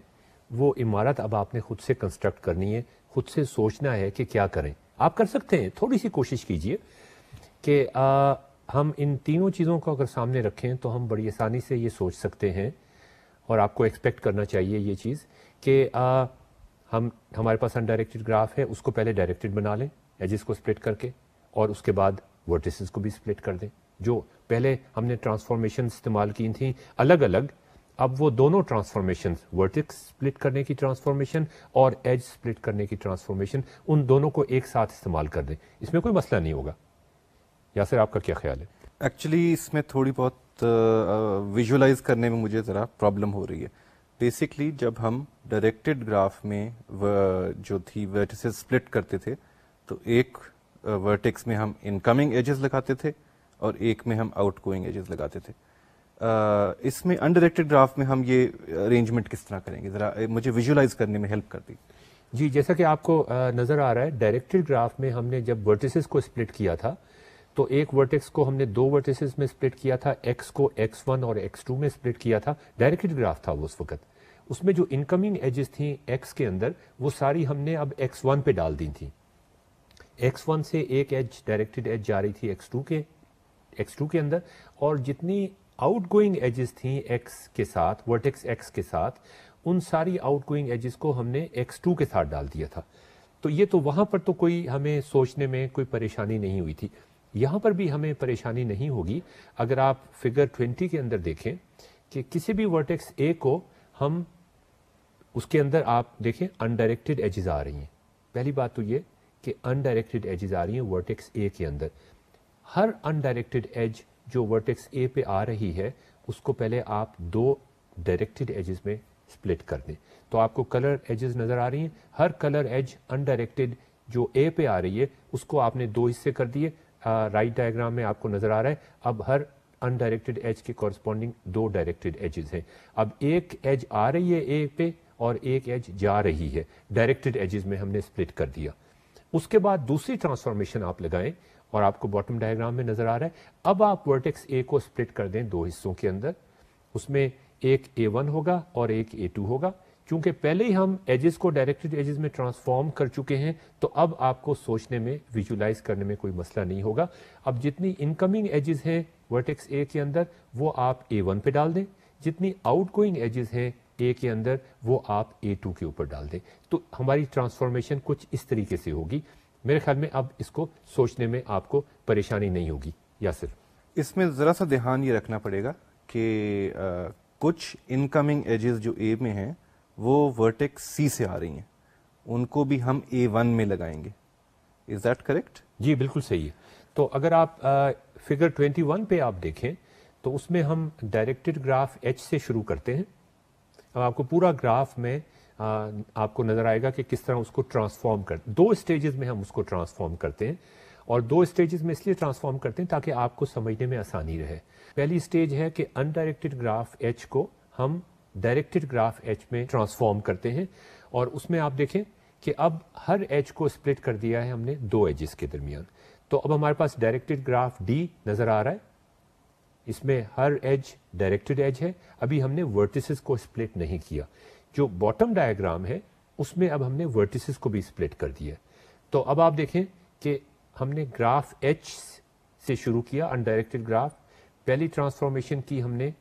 वो इमारत अब आपने खुद से कंस्ट्रक्ट करनी है खुद से सोचना है कि क्या करें आप कर सकते हैं थोड़ी सी कोशिश कीजिए कि हम इन तीनों चीज़ों को अगर सामने रखें तो हम बड़ी आसानी से ये सोच सकते हैं और आपको एक्सपेक्ट करना चाहिए ये चीज़ कि हम हमारे पास अनडायरेक्टेड ग्राफ है उसको पहले डायरेक्टेड बना लें एजिस को स्प्लिट करके और उसके बाद वर्टिसेस को भी स्प्लिट कर दें जो पहले हमने ट्रांसफॉर्मेशन इस्तेमाल की थी अलग अलग अब वो दोनों ट्रांसफॉर्मेशन वर्टिक्स स्प्लिट करने की ट्रांसफॉर्मेशन और एज स्प्लिट करने की ट्रांसफॉर्मेशन उन दोनों को एक साथ इस्तेमाल कर दें इसमें कोई मसला नहीं होगा या फिर आपका क्या ख्याल है एक्चुअली इसमें थोड़ी बहुत विजुलाइज करने में मुझे ज़रा प्रॉब्लम हो रही है बेसिकली जब हम डायरेक्टेड ग्राफ में जो थी वर्टिसेस स्प्लिट करते थे तो एक वर्टेक्स में हम इनकमिंग एजेस लगाते थे और एक में हम आउट गोइंग एजेस लगाते थे इसमें अनडायरेक्टेड ग्राफ में हम ये अरेंजमेंट किस तरह करेंगे ज़रा मुझे विजुलाइज करने में हेल्प कर दी जी जैसा कि आपको नज़र आ रहा है डायरेक्टेड ग्राफ में हमने जब वर्टिसेस को स्प्लिट किया था तो एक वर्टेक्स को हमने दो वर्टिसेस में स्प्लिट किया था एक्स को एक्स वन और एक्स टू में स्प्लिट किया था डायरेक्टेड ग्राफ था वो उस वक्त उसमें जो इनकमिंग एजेस थी एक्स के अंदर वो सारी हमने अब एक्स वन पे डाल दी थी एक्स वन से एक एज डायरेक्टेड एज जा रही थी एक्स टू के एक्स टू के अंदर और जितनी आउटगोइंग एजेस थी एक्स के साथ वर्टेक्स एक्स के साथ उन सारी आउटगोइंग एजेस को हमने एक्स टू के साथ डाल दिया था तो ये तो वहाँ पर तो कोई हमें सोचने में कोई परेशानी नहीं हुई थी यहाँ पर भी हमें परेशानी नहीं होगी अगर आप फिगर 20 के अंदर देखें कि किसी भी वर्टेक्स ए को हम उसके अंदर आप देखें अनडायरेक्टेड एजेस आ रही हैं पहली बात तो ये कि अनडायरेक्टेड एजेस आ रही हैं वर्टेक्स ए के अंदर हर अनडायरेक्टेड एज जो वर्टेक्स ए पे आ रही है उसको पहले आप दो डायरेक्टेड एजेस में स्प्लिट कर दें तो आपको कलर एजेस नज़र आ रही हैं हर कलर एज अनडायरेक्टेड जो ए पे आ रही है उसको आपने दो हिस्से कर दिए राइट डायग्राम में आपको नज़र आ रहा है अब हर अनडायरेक्टेड एज के कॉरस्पॉन्डिंग दो डायरेक्टेड एजेस हैं अब एक एज आ रही है ए पे और एक एज जा रही है डायरेक्टेड एजेस में हमने स्प्लिट कर दिया उसके बाद दूसरी ट्रांसफॉर्मेशन आप लगाएं और आपको बॉटम डायग्राम में नज़र आ रहा है अब आप वर्टेक्स ए को स्प्लिट कर दें दो हिस्सों के अंदर उसमें एक ए वन होगा और एक ए टू होगा क्योंकि पहले ही हम एजेस को डायरेक्टेड एजेस में ट्रांसफॉर्म कर चुके हैं तो अब आपको सोचने में विजुलाइज करने में कोई मसला नहीं होगा अब जितनी इनकमिंग एजेस हैं वर्टेक्स ए के अंदर वो आप ए वन पे डाल दें जितनी आउटगोइंग एजेस हैं ए के अंदर वो आप ए टू के ऊपर डाल दें तो हमारी ट्रांसफॉर्मेशन कुछ इस तरीके से होगी मेरे ख्याल में अब इसको सोचने में आपको परेशानी नहीं होगी या सिर्फ इसमें ज़रा सा ध्यान ये रखना पड़ेगा कि कुछ इनकमिंग एजेस जो ए में हैं वो वर्टेक्स सी से आ रही हैं उनको भी हम ए वन में लगाएंगे इज दैट करेक्ट जी बिल्कुल सही है तो अगर आप फिगर ट्वेंटी वन पे आप देखें तो उसमें हम डायरेक्टेड ग्राफ एच से शुरू करते हैं अब आपको पूरा ग्राफ में आपको नज़र आएगा कि किस तरह उसको ट्रांसफॉर्म कर दो स्टेजेस में हम उसको ट्रांसफॉर्म करते हैं और दो स्टेजेस में इसलिए ट्रांसफॉर्म करते हैं ताकि आपको समझने में आसानी रहे पहली स्टेज है कि अनडायरेक्टेड ग्राफ एच को हम डायरेक्टेड ग्राफ एच में ट्रांसफॉर्म करते हैं और उसमें आप देखें कि अब हर एच को स्प्लिट कर दिया है हमने दो एजेस के दरमियान तो अब हमारे पास डायरेक्टेड ग्राफ डी नज़र आ रहा है इसमें हर एज डायरेक्टेड एज है अभी हमने वर्टिसेस को स्प्लिट नहीं किया जो बॉटम डायग्राम है उसमें अब हमने वर्टिसेस को भी स्प्लिट कर दिया तो अब आप देखें कि हमने ग्राफ एच से शुरू किया अनडायरेक्टेड ग्राफ पहली ट्रांसफॉर्मेशन की हमने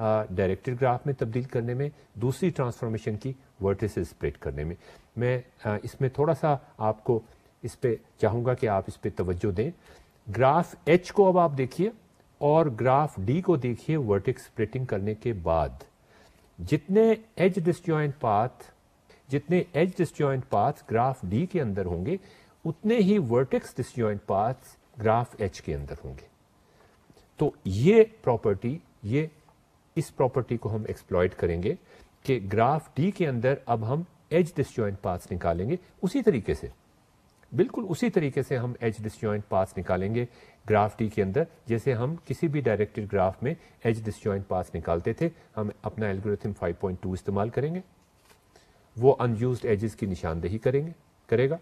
डायरेक्टेड ग्राफ में तब्दील करने में दूसरी ट्रांसफॉर्मेशन की वर्टिस स्प्लिट करने में मैं आ, इसमें थोड़ा सा आपको इस पर चाहूँगा कि आप इस पर तवज्जो दें ग्राफ एच को अब आप देखिए और ग्राफ डी को देखिए वर्टिक स्प्लिटिंग करने के बाद जितने एज डिस्जॉइंट पाथ जितने edge disjoint path graph D के अंदर होंगे उतने ही vertex disjoint path graph H के अंदर होंगे तो ये प्रॉपर्टी ये इस प्रॉपर्टी को हम एक्सप्लॉयट करेंगे कि ग्राफ डी के अंदर अब हम एज डिस्जॉइंट पाथ्स निकालेंगे उसी तरीके से बिल्कुल उसी तरीके से हम एज डिस्जॉइंट पास निकालेंगे ग्राफ टी के अंदर जैसे हम किसी भी डायरेक्टेड ग्राफ में एज डिस्जॉइंट पास निकालते थे हम अपना एल्गोरिथम 5.2 इस्तेमाल करेंगे वो अनयूज एजेस की निशानदेही करेंगे करेगा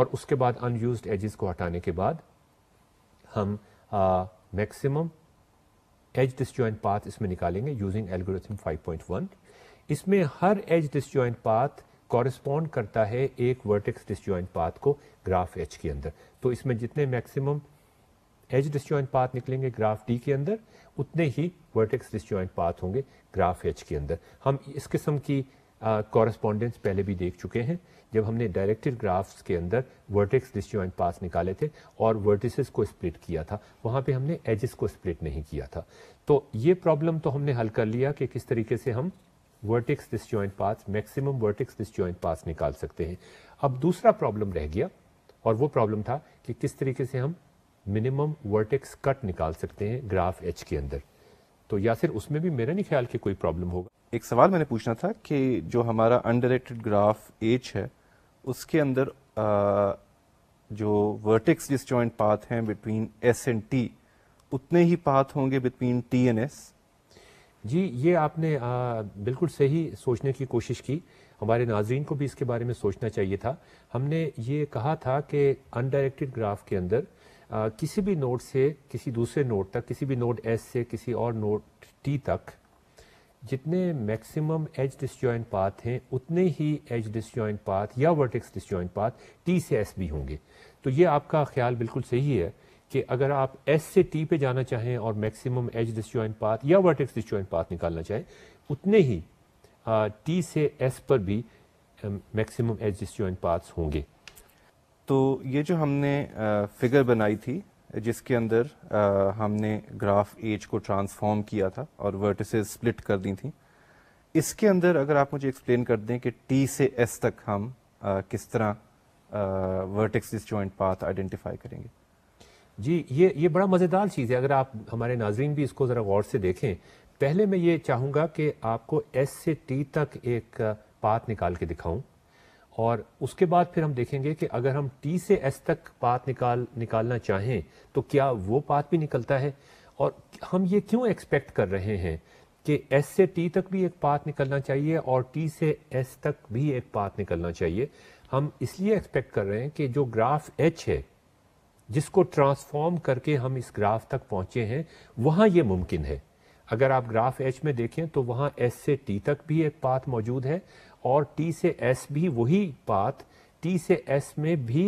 और उसके बाद अनयूज एजेस को हटाने के बाद हम मैक्सिमम एज डिस्जॉइंट पाथ इसमें निकालेंगे यूजिंग एल्गोरिथम 5.1 इसमें हर एज डिस्जॉइंट पाथ कॉरस्पॉन्ड करता है एक वर्टेक्स डिस्जॉइंट पाथ को ग्राफ एच के अंदर तो इसमें जितने मैक्सिमम एच डिस्जॉइंट पाथ निकलेंगे ग्राफ डी के अंदर उतने ही वर्टेक्स डिस्जॉइंट पाथ होंगे ग्राफ एच के अंदर हम इस किस्म की कॉरस्पॉन्डेंस uh, पहले भी देख चुके हैं जब हमने डायरेक्टेड ग्राफ्स के अंदर वर्टेक्स डिस्जॉइंट पास निकाले थे और वर्टिस को स्प्लिट किया था वहाँ पे हमने एजिस को स्प्लिट नहीं किया था तो ये प्रॉब्लम तो हमने हल कर लिया कि किस तरीके से हम vertex disjoint paths maximum vertex disjoint paths निकाल सकते हैं अब दूसरा प्रॉब्लम रह गया और वो प्रॉब्लम था कि किस तरीके से हम मिनिमम वर्टेक्स कट निकाल सकते हैं ग्राफ एच के अंदर तो या फिर उसमें भी मेरा नहीं ख्याल कि कोई प्रॉब्लम होगा एक सवाल मैंने पूछना था कि जो हमारा अनडायरेक्टेड ग्राफ एच है उसके अंदर आ, जो वर्टेक्स डिसजॉइंट पाथ हैं बिटवीन एस एंड टी उतने ही पाथ होंगे बिटवीन टी एंड एस जी ये आपने आ, बिल्कुल सही सोचने की कोशिश की हमारे नाजरन को भी इसके बारे में सोचना चाहिए था हमने ये कहा था कि अनडायरेक्टेड ग्राफ के अंदर आ, किसी भी नोट से किसी दूसरे नोट तक किसी भी नोट एस से किसी और नोट टी तक जितने मैक्सिमम एज डिसजॉइंट पाथ हैं उतने ही एज डिसजॉइंट पाथ या वर्टेक्स डिसजॉइंट पाथ टी से एस भी होंगे तो ये आपका ख्याल बिल्कुल सही है कि अगर आप एस से टी पे जाना चाहें और मैक्सिमम एज डिस्जॉइंट पाथ या वर्टेक्स डिस्जॉइंट पाथ निकालना चाहें उतने ही आ, टी से एस पर भी मैक्सिमम एज डिस्जॉइंट पाथ्स होंगे तो ये जो हमने आ, फिगर बनाई थी जिसके अंदर आ, हमने ग्राफ एज को ट्रांसफॉर्म किया था और वर्टिसेस स्प्लिट कर दी थी इसके अंदर अगर आप मुझे एक्सप्लेन कर दें कि टी से एस तक हम आ, किस तरह वर्टेक्स डिस्जॉइंट पाथ आइडेंटिफाई करेंगे जी ये ये बड़ा मज़ेदार चीज़ है अगर आप हमारे नाजरन भी इसको ज़रा गौर से देखें पहले मैं ये चाहूँगा कि आपको एस से टी तक एक पात निकाल के दिखाऊं और उसके बाद फिर हम देखेंगे कि अगर हम टी से एस तक पात निकाल निकालना चाहें तो क्या वो पात भी निकलता है और हम ये क्यों एक्सपेक्ट कर रहे हैं कि एस से टी तक भी एक पात निकलना चाहिए और टी से एस तक भी एक पात निकलना चाहिए हम इसलिए एक्सपेक्ट कर रहे हैं कि जो ग्राफ एच है जिसको ट्रांसफॉर्म करके हम इस ग्राफ तक पहुंचे हैं वहाँ ये मुमकिन है अगर आप ग्राफ एच में देखें तो वहाँ एस से टी तक भी एक पाथ मौजूद है और टी से एस भी वही पाथ टी से एस में भी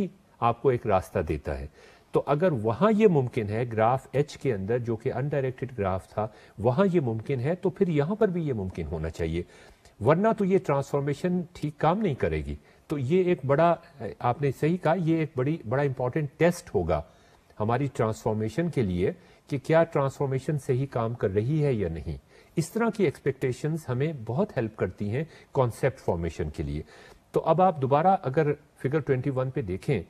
आपको एक रास्ता देता है तो अगर वहाँ ये मुमकिन है ग्राफ एच के अंदर जो कि अनडायरेक्टेड ग्राफ था वहाँ ये मुमकिन है तो फिर यहाँ पर भी ये मुमकिन होना चाहिए वरना तो ये ट्रांसफॉर्मेशन ठीक काम नहीं करेगी तो ये एक बड़ा आपने सही कहा ये एक बड़ी बड़ा इंपॉर्टेंट टेस्ट होगा हमारी ट्रांसफॉर्मेशन के लिए कि क्या ट्रांसफॉर्मेशन सही काम कर रही है या नहीं इस तरह की एक्सपेक्टेशंस हमें बहुत हेल्प करती हैं कॉन्सेप्ट फॉर्मेशन के लिए तो अब आप दोबारा अगर फिगर 21 पे देखें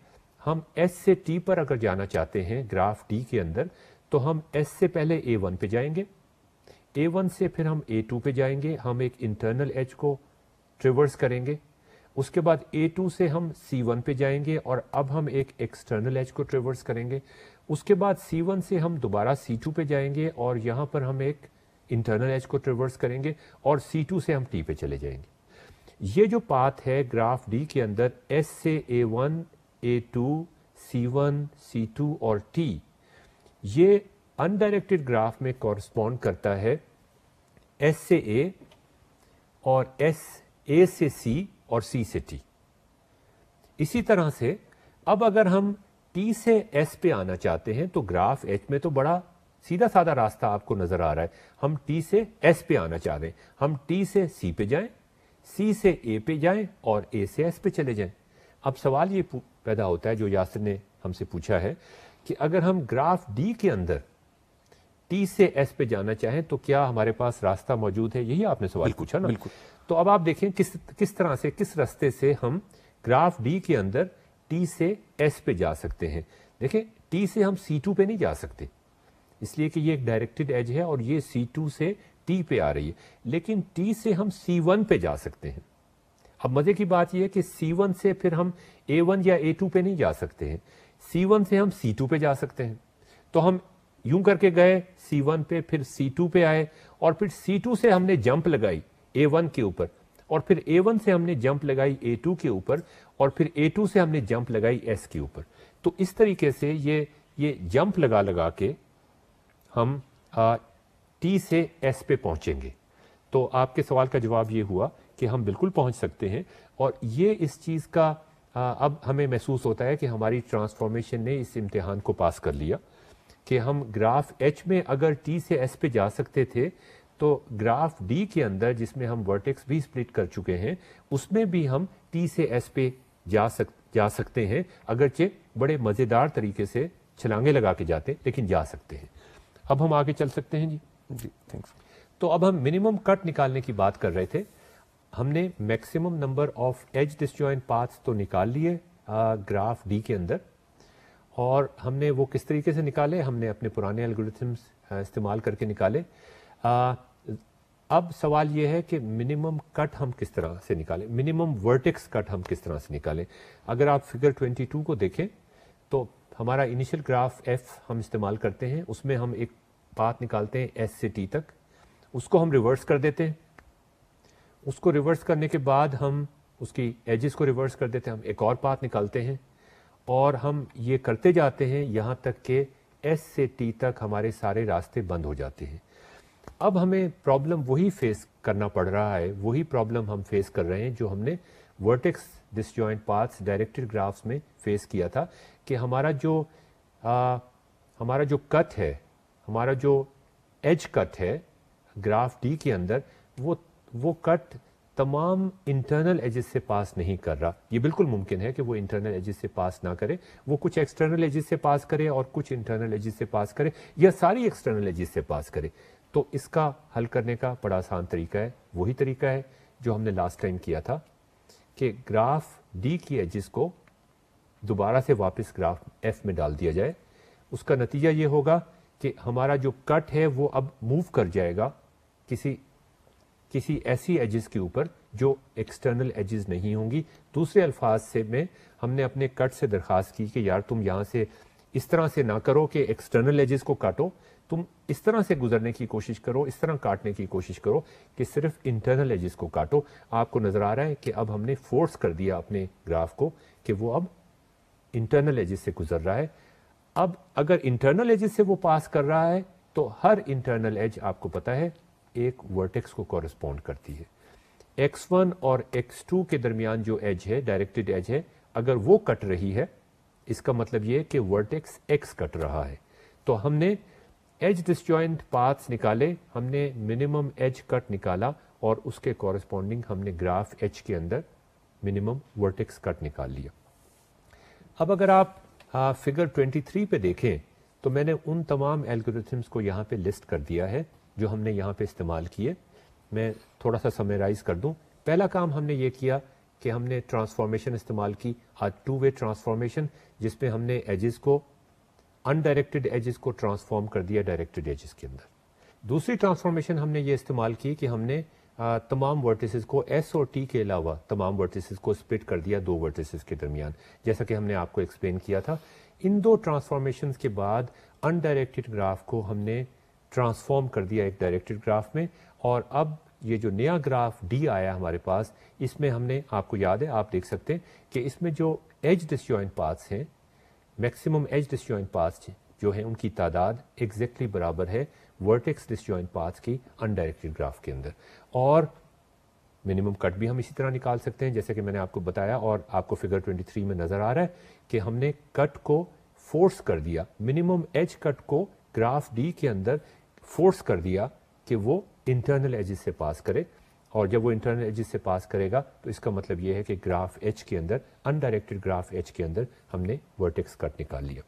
हम एस से टी पर अगर जाना चाहते हैं ग्राफ डी के अंदर तो हम एस से पहले ए वन पे जाएंगे ए वन से फिर हम ए टू पे जाएंगे हम एक इंटरनल एच को ट्रिवर्स करेंगे उसके बाद A2 से हम C1 पे जाएंगे और अब हम एक एक्सटर्नल एज को ट्रेवर्स करेंगे उसके बाद C1 से हम दोबारा C2 पे जाएंगे और यहाँ पर हम एक इंटरनल एज को ट्रेवर्स करेंगे और C2 से हम T पे चले जाएंगे ये जो पाथ है ग्राफ D के अंदर S से A1, A2, C1, C2 और T ये अनडायरेक्टेड ग्राफ में कॉरस्पॉन्ड करता है S से A और S A से C और सी से टी इसी तरह से अब अगर हम टी से एस पे आना चाहते हैं तो ग्राफ एच में तो बड़ा सीधा साधा रास्ता आपको नजर आ रहा है हम टी से एस पे आना चाह रहे हैं हम टी से सी पे जाएं सी से ए पे जाएं और ए से एस पे चले जाएं अब सवाल ये पैदा होता है जो यासर ने हमसे पूछा है कि अगर हम ग्राफ डी के अंदर टी से एस पे जाना चाहें तो क्या हमारे पास रास्ता मौजूद है यही आपने सवाल पूछा ना बिल्कुल तो अब आप देखें किस किस तरह से किस रास्ते से हम ग्राफ डी के अंदर टी से एस पे जा सकते हैं देखें टी से हम सी टू पे नहीं जा सकते इसलिए कि ये एक डायरेक्टेड एज है और ये सी टू से टी पे आ रही है लेकिन टी से हम सी वन पे जा सकते हैं अब मज़े की बात यह है कि सी वन से फिर हम ए वन या ए टू पे नहीं जा सकते हैं सी वन से हम सी टू पे जा सकते हैं तो हम यूं करके गए सी वन पे फिर सी टू पे आए और फिर सी टू से हमने जंप लगाई ए वन के ऊपर और फिर ए वन से हमने जंप लगाई ए टू के ऊपर और फिर ए टू से हमने जंप लगाई एस के ऊपर तो इस तरीके से ये ये जंप लगा लगा के हम आ, टी से एस पे पहुंचेंगे तो आपके सवाल का जवाब ये हुआ कि हम बिल्कुल पहुंच सकते हैं और ये इस चीज़ का आ, अब हमें महसूस होता है कि हमारी ट्रांसफॉर्मेशन ने इस इम्तिहान को पास कर लिया कि हम ग्राफ एच में अगर टी से एस पे जा सकते थे तो ग्राफ डी के अंदर जिसमें हम वर्टेक्स भी स्प्लिट कर चुके हैं उसमें भी हम टी से एस पे जा सक जा सकते हैं अगरचे बड़े मज़ेदार तरीके से छलांगे लगा के जाते लेकिन जा सकते हैं अब हम आगे चल सकते हैं जी जी थैंक्स तो अब हम मिनिमम कट निकालने की बात कर रहे थे हमने maximum number of edge disjoint paths तो निकाल लिए ग्राफ डी के अंदर और हमने वो किस तरीके से निकाले हमने अपने पुराने एल्गोरिथम्स इस्तेमाल करके निकाले आ, अब सवाल यह है कि मिनिमम कट हम किस तरह से निकालें मिनिमम वर्टेक्स कट हम किस तरह से निकालें अगर आप फिगर 22 को देखें तो हमारा इनिशियल ग्राफ एफ हम इस्तेमाल करते हैं उसमें हम एक पाथ निकालते हैं एस से टी तक उसको हम रिवर्स कर देते हैं उसको रिवर्स करने के बाद हम उसकी एजिस को रिवर्स कर देते हैं हम एक और पाथ निकालते हैं और हम ये करते जाते हैं यहाँ तक कि एस से टी तक हमारे सारे रास्ते बंद हो जाते हैं अब हमें प्रॉब्लम वही फेस करना पड़ रहा है वही प्रॉब्लम हम फेस कर रहे हैं जो हमने vertex disjoint parts directed graphs में फेस किया था कि हमारा जो आ, हमारा जो कट है हमारा जो एज कट है ग्राफ डी के अंदर वो वो कट तमाम इंटरनल एजेस से पास नहीं कर रहा ये बिल्कुल मुमकिन है कि वो इंटरनल एजेस से पास ना करे वो कुछ एक्सटर्नल एजेस से पास करे और कुछ इंटरनल एजेस से पास करे या सारी एक्सटर्नल एजेस से पास करे तो इसका हल करने का बड़ा आसान तरीका है वही तरीका है जो हमने लास्ट टाइम किया था कि ग्राफ डी की एजिस को दोबारा से वापस ग्राफ एफ में डाल दिया जाए उसका नतीजा ये होगा कि हमारा जो कट है वो अब मूव कर जाएगा किसी किसी ऐसी एजेस के ऊपर जो एक्सटर्नल एजेस नहीं होंगी दूसरे अल्फाज से में हमने अपने कट से दरख्वास्त की कि यार तुम यहाँ से इस तरह से ना करो कि एक्सटर्नल एजेस को काटो तुम इस तरह से गुजरने की कोशिश करो इस तरह काटने की कोशिश करो कि सिर्फ इंटरनल एजेस को काटो आपको नज़र आ रहा है कि अब हमने फोर्स कर दिया अपने ग्राफ को कि वो अब इंटरनल एजेस से गुजर रहा है अब अगर इंटरनल एजेस से वो पास कर रहा है तो हर इंटरनल एज आपको पता है एक वर्टेक्स को कॉरस्पॉन्ड करती है x1 और x2 के दरमियान जो एज है डायरेक्टेड एज है अगर वो कट रही है इसका मतलब ये कि वर्टेक्स x कट रहा है तो हमने एज डिस्जॉइंट पाथ्स निकाले हमने मिनिमम एज कट निकाला और उसके कॉरेस्पॉन्डिंग हमने ग्राफ एच के अंदर मिनिमम वर्टेक्स कट निकाल लिया अब अगर आप आ, फिगर 23 पे देखें तो मैंने उन तमाम एल्गोरिथम्स को यहां पे लिस्ट कर दिया है जो हमने यहाँ पे इस्तेमाल किए मैं थोड़ा सा समराइज़ कर दूँ पहला काम हमने ये किया कि हमने ट्रांसफॉर्मेशन इस्तेमाल की आज टू वे ट्रांसफॉर्मेशन जिसमें हमने एजेस को अनडायरेक्टेड एजेस को ट्रांसफॉर्म कर दिया डायरेक्टेड एजेस के अंदर दूसरी ट्रांसफॉर्मेशन हमने ये इस्तेमाल की कि हमने आ, तमाम वर्टिसेस को एस और टी के अलावा तमाम वर्टिसेस को स्प्लिट कर दिया दो वर्टिसेस के दरमियान जैसा कि हमने आपको एक्सप्लेन किया था इन दो ट्रांसफॉर्मेशन के बाद अनडायरेक्टेड ग्राफ को हमने ट्रांसफॉर्म कर दिया एक डायरेक्टेड ग्राफ में और अब ये जो नया ग्राफ डी आया हमारे पास इसमें हमने आपको याद है आप देख सकते हैं कि इसमें जो एज डिसजॉइंट पाथ्स हैं मैक्सिमम एज डिसजॉइंट पाथ्स जो हैं उनकी तादाद एग्जैक्टली बराबर है वर्टेक्स डिसजॉइंट पाथ्स की अनडायरेक्टेड ग्राफ के अंदर और मिनिमम कट भी हम इसी तरह निकाल सकते हैं जैसे कि मैंने आपको बताया और आपको फिगर 23 में नज़र आ रहा है कि हमने कट को फोर्स कर दिया मिनिमम एज कट को ग्राफ डी के अंदर फोर्स कर दिया कि वो इंटरनल एजिस से पास करे और जब वो इंटरनल एजिस से पास करेगा तो इसका मतलब ये है कि ग्राफ एच के अंदर अनडायरेक्टेड ग्राफ एच के अंदर हमने वर्टेक्स कट निकाल लिया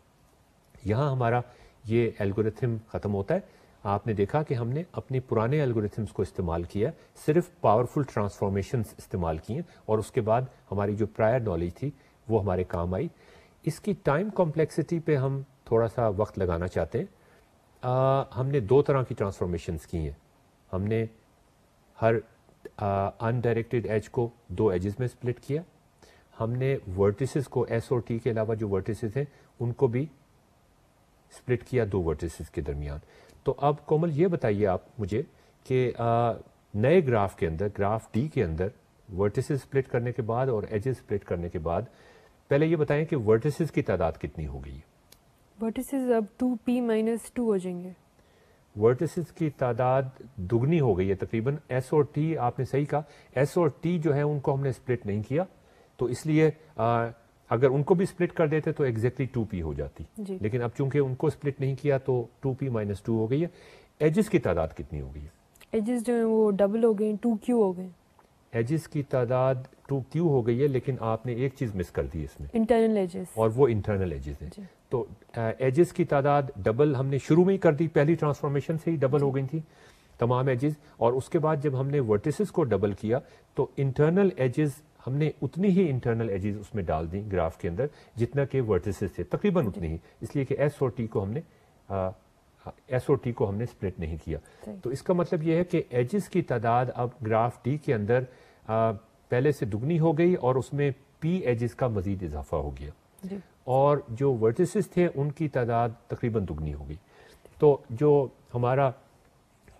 यहाँ हमारा ये एल्गोरिथम ख़त्म होता है आपने देखा कि हमने अपने पुराने एल्गोरिथम्स को इस्तेमाल किया सिर्फ पावरफुल ट्रांसफॉर्मेशन इस्तेमाल किए और उसके बाद हमारी जो प्रायर नॉलेज थी वो हमारे काम आई इसकी टाइम कॉम्प्लेक्सिटी पे हम थोड़ा सा वक्त लगाना चाहते हैं आ, हमने दो तरह की ट्रांसफॉर्मेशंस की हैं हमने हर अनडायरेक्टेड एज को दो एजेस में स्प्लिट किया हमने वर्टिस को एस और टी के अलावा जो वर्टिसेस हैं उनको भी स्प्लिट किया दो वर्टिसेस के दरमियान तो अब कोमल ये बताइए आप मुझे कि नए ग्राफ के अंदर ग्राफ डी के अंदर वर्टिस स्प्लिट करने के बाद और एजेस स्प्लिट करने के बाद पहले ये बताएं कि वर्टिस की तादाद कितनी हो गई है वर्टिसेस अब 2p माइनस 2 हो जाएंगे वर्टिसेस की तादाद दुगनी हो गई है तकरीबन एस और टी आपने सही कहा एस और टी जो है उनको हमने स्प्लिट नहीं किया तो इसलिए अगर उनको भी स्प्लिट कर देते तो एग्जैक्टली टू पी हो जाती लेकिन अब चूंकि उनको स्प्लिट नहीं किया तो टू पी माइनस टू हो गई है एजेस की तादाद कितनी हो गई है एजेस जो है वो डबल हो गए टू क्यू हो गए एजेस की तादाद टू क्यू हो गई है लेकिन आपने एक चीज मिस कर दी इसमें इंटरनल एजेस और वो इंटरनल एजेस है तो एजेस की तादाद डबल हमने शुरू में ही कर दी पहली ट्रांसफॉर्मेशन से ही डबल हो गई थी तमाम एजेस और उसके बाद जब हमने वर्टिसेस को डबल किया तो इंटरनल एजेस हमने उतनी ही इंटरनल एजेस उसमें डाल दी ग्राफ के अंदर जितना कि वर्टिसेस थे तकरीबन उतनी ही इसलिए कि एस और टी को हमने एस और टी को हमने स्प्लिट नहीं किया तो इसका मतलब यह है कि एजेस की तादाद अब ग्राफ टी के अंदर आ, पहले से दुगनी हो गई और उसमें पी एजेस का मजीद इजाफा हो गया और जो वर्टिसेस थे उनकी तादाद तकरीबन दुगनी होगी तो जो हमारा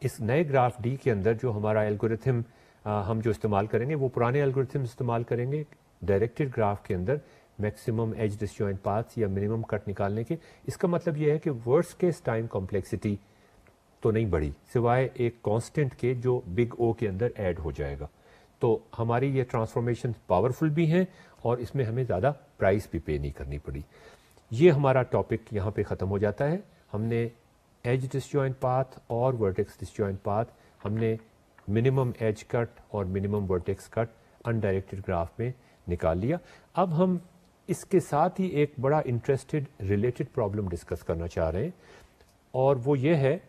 इस नए ग्राफ डी के अंदर जो हमारा एल्गोरिथम हम जो इस्तेमाल करेंगे वो पुराने एल्गोरिथम इस्तेमाल करेंगे डायरेक्टेड ग्राफ के अंदर मैक्सिमम एज डिसजॉइंट पाथ या मिनिमम कट निकालने के इसका मतलब यह है कि वर्स केस टाइम कॉम्प्लेक्सिटी तो नहीं बढ़ी सिवाय एक कांस्टेंट के जो बिग ओ के अंदर ऐड हो जाएगा तो हमारी ये ट्रांसफॉर्मेशन पावरफुल भी हैं और इसमें हमें ज़्यादा प्राइस भी पे नहीं करनी पड़ी ये हमारा टॉपिक यहाँ पे ख़त्म हो जाता है हमने एज डिस्जॉइंट पाथ और वर्टेक्स डिस्जॉइंट पाथ हमने मिनिमम एज कट और minimum vertex cut undirected graph में निकाल लिया अब हम इसके साथ ही एक बड़ा इंटरेस्टेड रिलेटेड प्रॉब्लम डिस्कस करना चाह रहे हैं और वो ये है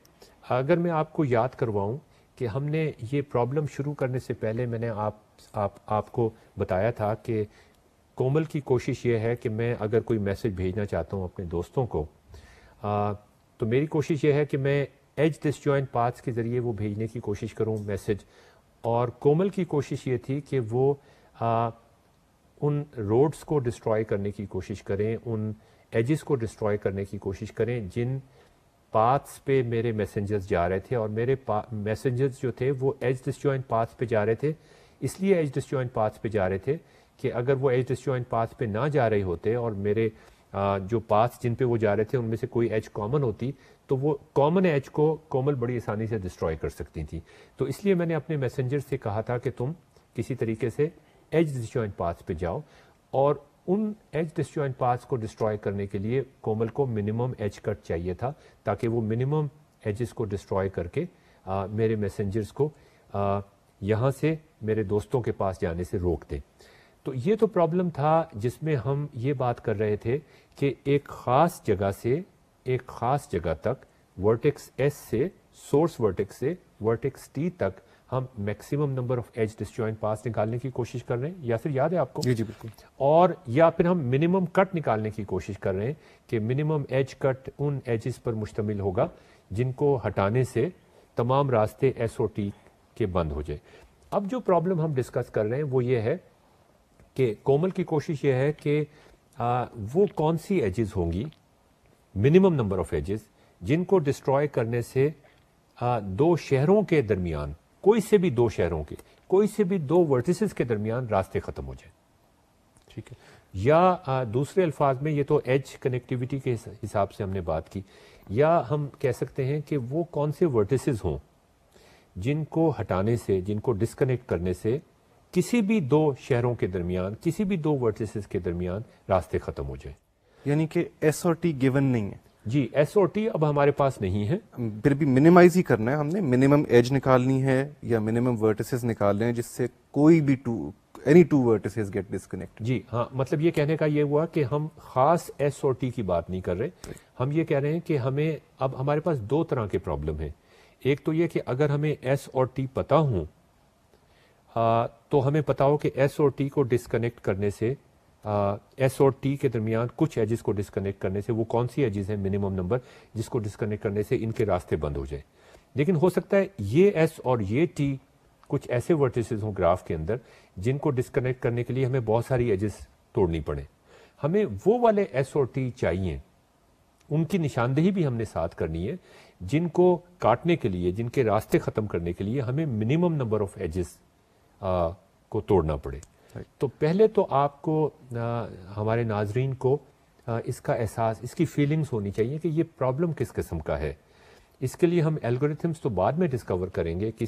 अगर मैं आपको याद करवाऊँ कि हमने ये प्रॉब्लम शुरू करने से पहले मैंने आप आप आपको बताया था कि कोमल की कोशिश ये है कि मैं अगर कोई मैसेज भेजना चाहता हूँ अपने दोस्तों को आ, तो मेरी कोशिश ये है कि मैं एज डिस जॉइंट पाथ्स के ज़रिए वो भेजने की कोशिश करूँ मैसेज और कोमल की कोशिश ये थी कि वो आ, उन रोड्स को डिस्ट्रॉय करने की कोशिश करें उन एजेस को डिस्ट्रॉय करने की कोशिश करें जिन पाथ्स पे मेरे मैसेंजर्स जा रहे थे और मेरे मैसेंजर्स जो थे वो एज डिस जॉइंट पाथ्स पे जा रहे थे इसलिए एज डिस जॉइंट पाथ्स पे जा रहे थे कि अगर वो एच रेशियो एंड पाथ पे ना जा रहे होते और मेरे जो पाथ जिन पे वो जा रहे थे उनमें से कोई एच कॉमन होती तो वो कॉमन एच को कोमल बड़ी आसानी से डिस्ट्रॉय कर सकती थी तो इसलिए मैंने अपने मैसेंजर से कहा था कि तुम किसी तरीके से एज डिस्ट्रॉइंट पाथ पे जाओ और उन एज डिस्ट्रॉइंट पाथ को डिस्ट्रॉय करने के लिए कोमल को मिनिमम एज कट चाहिए था ताकि वो मिनिमम एजेस को डिस्ट्रॉय करके आ, मेरे मैसेंजर्स को यहाँ से मेरे दोस्तों के पास जाने से रोक दे तो ये तो प्रॉब्लम था जिसमें हम ये बात कर रहे थे कि एक ख़ास जगह से एक ख़ास जगह तक वर्टेक्स एस से सोर्स वर्टेक्स से वर्टेक्स टी तक हम maximum number of edge disjoint paths निकालने की कोशिश कर रहे हैं या फिर याद है आपको जी जी बिल्कुल और या फिर हम मिनिमम कट निकालने की कोशिश कर रहे हैं कि मिनिमम एज कट उन एजेस पर मुश्तमिल होगा जिनको हटाने से तमाम रास्ते एस के बंद हो जाए अब जो प्रॉब्लम हम डिस्कस कर रहे हैं वो ये है कि कोमल की कोशिश यह है कि वो कौन सी एजेस होंगी मिनिमम नंबर ऑफ एजेस जिनको डिस्ट्रॉय करने से आ, दो शहरों के दरमियान कोई से भी दो शहरों के कोई से भी दो वर्टिस के दरमियान रास्ते ख़त्म हो जाए ठीक है या आ, दूसरे अल्फाज में ये तो एज कनेक्टिविटी के हिसाब से हमने बात की या हम कह सकते हैं कि वो कौन से वर्टिसेस हों जिनको हटाने से जिनको डिसकनेक्ट करने से किसी भी दो शहरों के दरमियान किसी भी दो वर्टिसेस के दरमियान रास्ते ख़त्म हो जाएं यानी कि एस और टी गिवन नहीं है जी एस और टी अब हमारे पास नहीं है फिर भी मिनिमाइज ही करना है हमने मिनिमम एज निकालनी है या मिनिमम वर्टिसेस निकालने हैं जिससे कोई भी two any two vertices get disconnect जी हाँ मतलब ये कहने का ये हुआ कि हम खास एस और टी की बात नहीं कर रहे हम ये कह रहे हैं कि हमें अब हमारे पास दो तरह के प्रॉब्लम हैं एक तो ये कि अगर हमें एस और टी पता हों आ, तो हमें बताओ कि एस और टी को डिसकनेक्ट करने से एस और टी के दरमियान कुछ एजेस को डिसकनेक्ट करने से वो कौन सी एजेस हैं मिनिमम नंबर जिसको डिसकनेक्ट करने से इनके रास्ते बंद हो जाए लेकिन हो सकता है ये एस और ये टी कुछ ऐसे वर्टिसेस हों ग्राफ के अंदर जिनको डिसकनेक्ट करने के लिए हमें बहुत सारी एजेस तोड़नी पड़े हमें वो वाले एस और टी चाहिए उनकी निशानदेही भी हमने साथ करनी है जिनको काटने के लिए जिनके रास्ते ख़त्म करने के लिए हमें मिनिमम नंबर ऑफ एजेस आ, को तोड़ना पड़े तो पहले तो आपको आ, हमारे नाजरीन को आ, इसका एहसास इसकी फीलिंग्स होनी चाहिए कि ये प्रॉब्लम किस किस्म का है इसके लिए हम एल्गोरिथम्स तो बाद में डिस्कवर करेंगे कि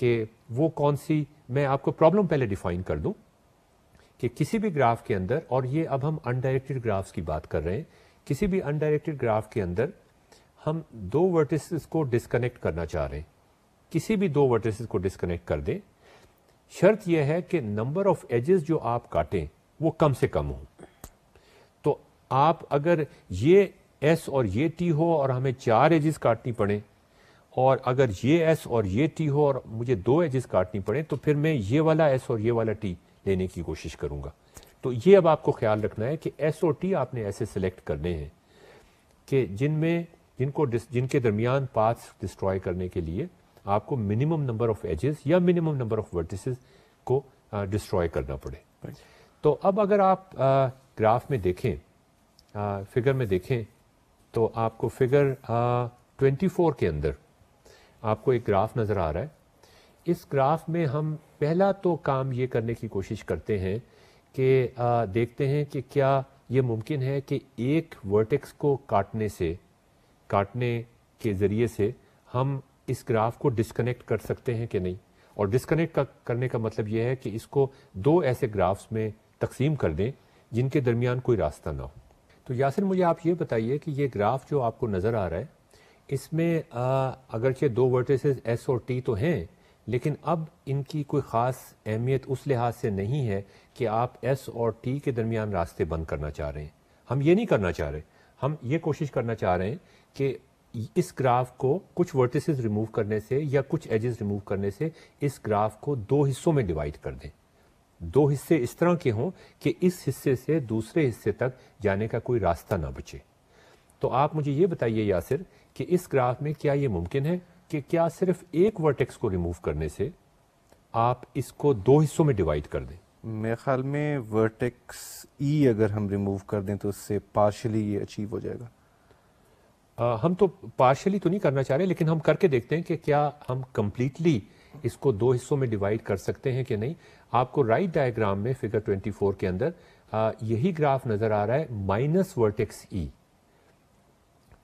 कि वो कौन सी मैं आपको प्रॉब्लम पहले डिफाइन कर दूं कि किसी भी ग्राफ के अंदर और ये अब हम अनडायरेक्टेड ग्राफ्स की बात कर रहे हैं किसी भी अनडायरेक्टेड ग्राफ के अंदर हम दो वर्टिसेस को डिस्कनेक्ट करना चाह रहे हैं किसी भी दो वर्टिसेस को डिस्कनेक्ट कर दें शर्त यह है कि नंबर ऑफ एजेस जो आप काटें वो कम से कम हो तो आप अगर ये एस और ये टी हो और हमें चार एजेस काटनी पड़े और अगर ये एस और ये टी हो और मुझे दो एजेस काटनी पड़े तो फिर मैं ये वाला एस और ये वाला टी लेने की कोशिश करूँगा तो ये अब आपको ख्याल रखना है कि एस और टी आपने ऐसे सेलेक्ट करने हैं कि जिनमें जिनको जिनके दरमियान पाथ्स डिस्ट्रॉय करने के लिए आपको मिनिमम नंबर ऑफ एजेस या मिनिमम नंबर ऑफ वर्टिसेस को डिस्ट्रॉय करना पड़े right. तो अब अगर आप ग्राफ में देखें फिगर में देखें तो आपको फिगर ट्वेंटी फोर के अंदर आपको एक ग्राफ नज़र आ रहा है इस ग्राफ में हम पहला तो काम ये करने की कोशिश करते हैं कि देखते हैं कि क्या ये मुमकिन है कि एक वर्टेक्स को काटने से काटने के ज़रिए से हम इस ग्राफ को डिस्कनेक्ट कर सकते हैं कि नहीं और डिस्कनेक्ट का, करने का मतलब यह है कि इसको दो ऐसे ग्राफ्स में तकसीम कर दें जिनके दरमियान कोई रास्ता ना हो तो यासिर मुझे आप ये बताइए कि ये ग्राफ जो आपको नज़र आ रहा है इसमें अगरचे दो वर्टिसेस एस और टी तो हैं लेकिन अब इनकी कोई ख़ास अहमियत उस लिहाज से नहीं है कि आप एस और टी के दरमियान रास्ते बंद करना चाह रहे हैं हम ये नहीं करना चाह रहे हम ये कोशिश करना चाह रहे हैं कि इस ग्राफ को कुछ वर्टिसेस रिमूव करने से या कुछ एजेस रिमूव करने से इस ग्राफ को दो हिस्सों में डिवाइड कर दें दो हिस्से इस तरह के हों कि इस हिस्से से दूसरे हिस्से तक जाने का कोई रास्ता ना बचे तो आप मुझे ये बताइए यासिर कि इस ग्राफ में क्या ये मुमकिन है कि क्या सिर्फ एक वर्टेक्स को रिमूव करने से आप इसको दो हिस्सों में डिवाइड कर दें मेरे ख्याल में वर्टेक्स ई e अगर हम रिमूव कर दें तो उससे पार्शली ये अचीव हो जाएगा हम तो पार्शली तो नहीं करना चाह रहे लेकिन हम करके देखते हैं कि क्या हम कम्प्लीटली इसको दो हिस्सों में डिवाइड कर सकते हैं कि नहीं आपको राइट डायग्राम में फिगर 24 के अंदर आ, यही ग्राफ नजर आ रहा है माइनस वर्टेक्स ई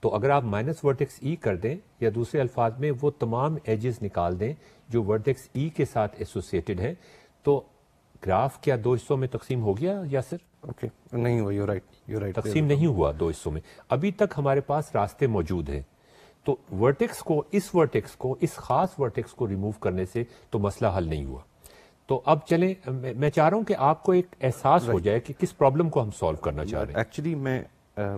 तो अगर आप माइनस वर्टेक्स ई कर दें या दूसरे अल्फाज में वो तमाम एजेस निकाल दें जो वर्टेक्स ई e के साथ एसोसिएटेड हैं तो ग्राफ क्या दो हिस्सों में तकसीम हो गया या सर ओके okay. नहीं हुआ यू राइट यू राइट तकसीम नहीं हुआ दो हिस्सों में अभी तक हमारे पास रास्ते मौजूद हैं तो वर्टेक्स को इस वर्टेक्स को इस खास वर्टेक्स को रिमूव करने से तो मसला हल नहीं हुआ तो अब चले मैं चाह रहा हूँ कि आपको एक एहसास हो जाए कि किस प्रॉब्लम को हम सॉल्व करना चाह रहे हैं एक्चुअली मैं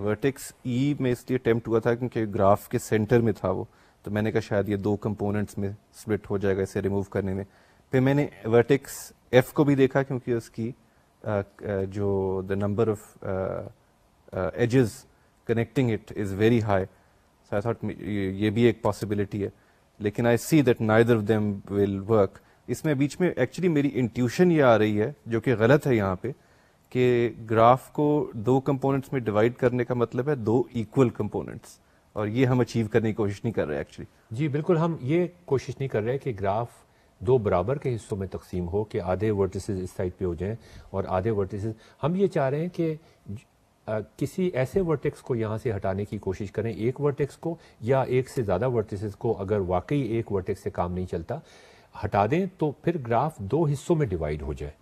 वर्टेक्स uh, ई e में इसलिए अटैम्प्ट हुआ था क्योंकि ग्राफ के सेंटर में था वो तो मैंने कहा शायद ये दो कंपोनेंट्स में स्प्लिट हो जाएगा इसे रिमूव करने में फिर मैंने वर्टेक्स एफ को भी देखा क्योंकि उसकी uh, uh जो the number of edges connecting it is very high so I thought ये भी एक पॉसिबिलिटी है लेकिन I see that neither of them will work इसमें बीच में एक्चुअली मेरी इंट्यूशन ये आ रही है जो कि गलत है यहाँ पे कि ग्राफ को दो कंपोनेंट्स में डिवाइड करने का मतलब है दो इक्वल कंपोनेंट्स और ये हम अचीव करने की कोशिश नहीं कर रहे एक्चुअली जी बिल्कुल हम ये कोशिश नहीं कर रहे कि ग्राफ दो बराबर के हिस्सों में तकसीम हो कि आधे वर्टिस इस साइड पे हो जाएं और आधे वर्टिस हम ये चाह रहे हैं कि किसी ऐसे वर्टेक्स को यहाँ से हटाने की कोशिश करें एक वर्टेक्स को या एक से ज़्यादा वर्टिस को अगर वाकई एक वर्टेक्स से काम नहीं चलता हटा दें तो फिर ग्राफ दो हिस्सों में डिवाइड हो जाए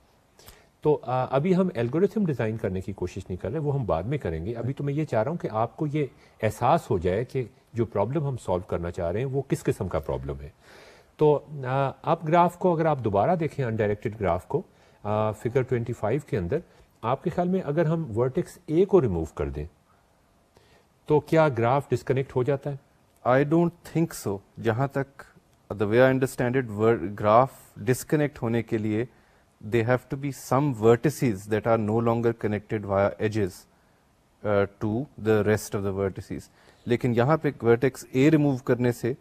तो आ, अभी हम एल्गोरिथम डिज़ाइन करने की कोशिश नहीं कर रहे वो हम बाद में करेंगे अभी तो मैं ये चाह रहा हूँ कि आपको ये एहसास हो जाए कि जो प्रॉब्लम हम सॉल्व करना चाह रहे हैं वो किस किस्म का प्रॉब्लम है तो आप ग्राफ को अगर आप दोबारा देखें अनडायरेक्टेड ग्राफ को फिगर 25 के अंदर आपके ख्याल में अगर हम वर्टेक्स ए को रिमूव कर दें तो क्या ग्राफ डिस्कनेक्ट हो जाता है आई डोंट थिंक सो जहाँ तक the way I understand it graph disconnect होने के लिए they have to be some vertices that are no longer connected via edges to the rest of the vertices लेकिन यहाँ पे वर्टेक्स ए रिमूव करने से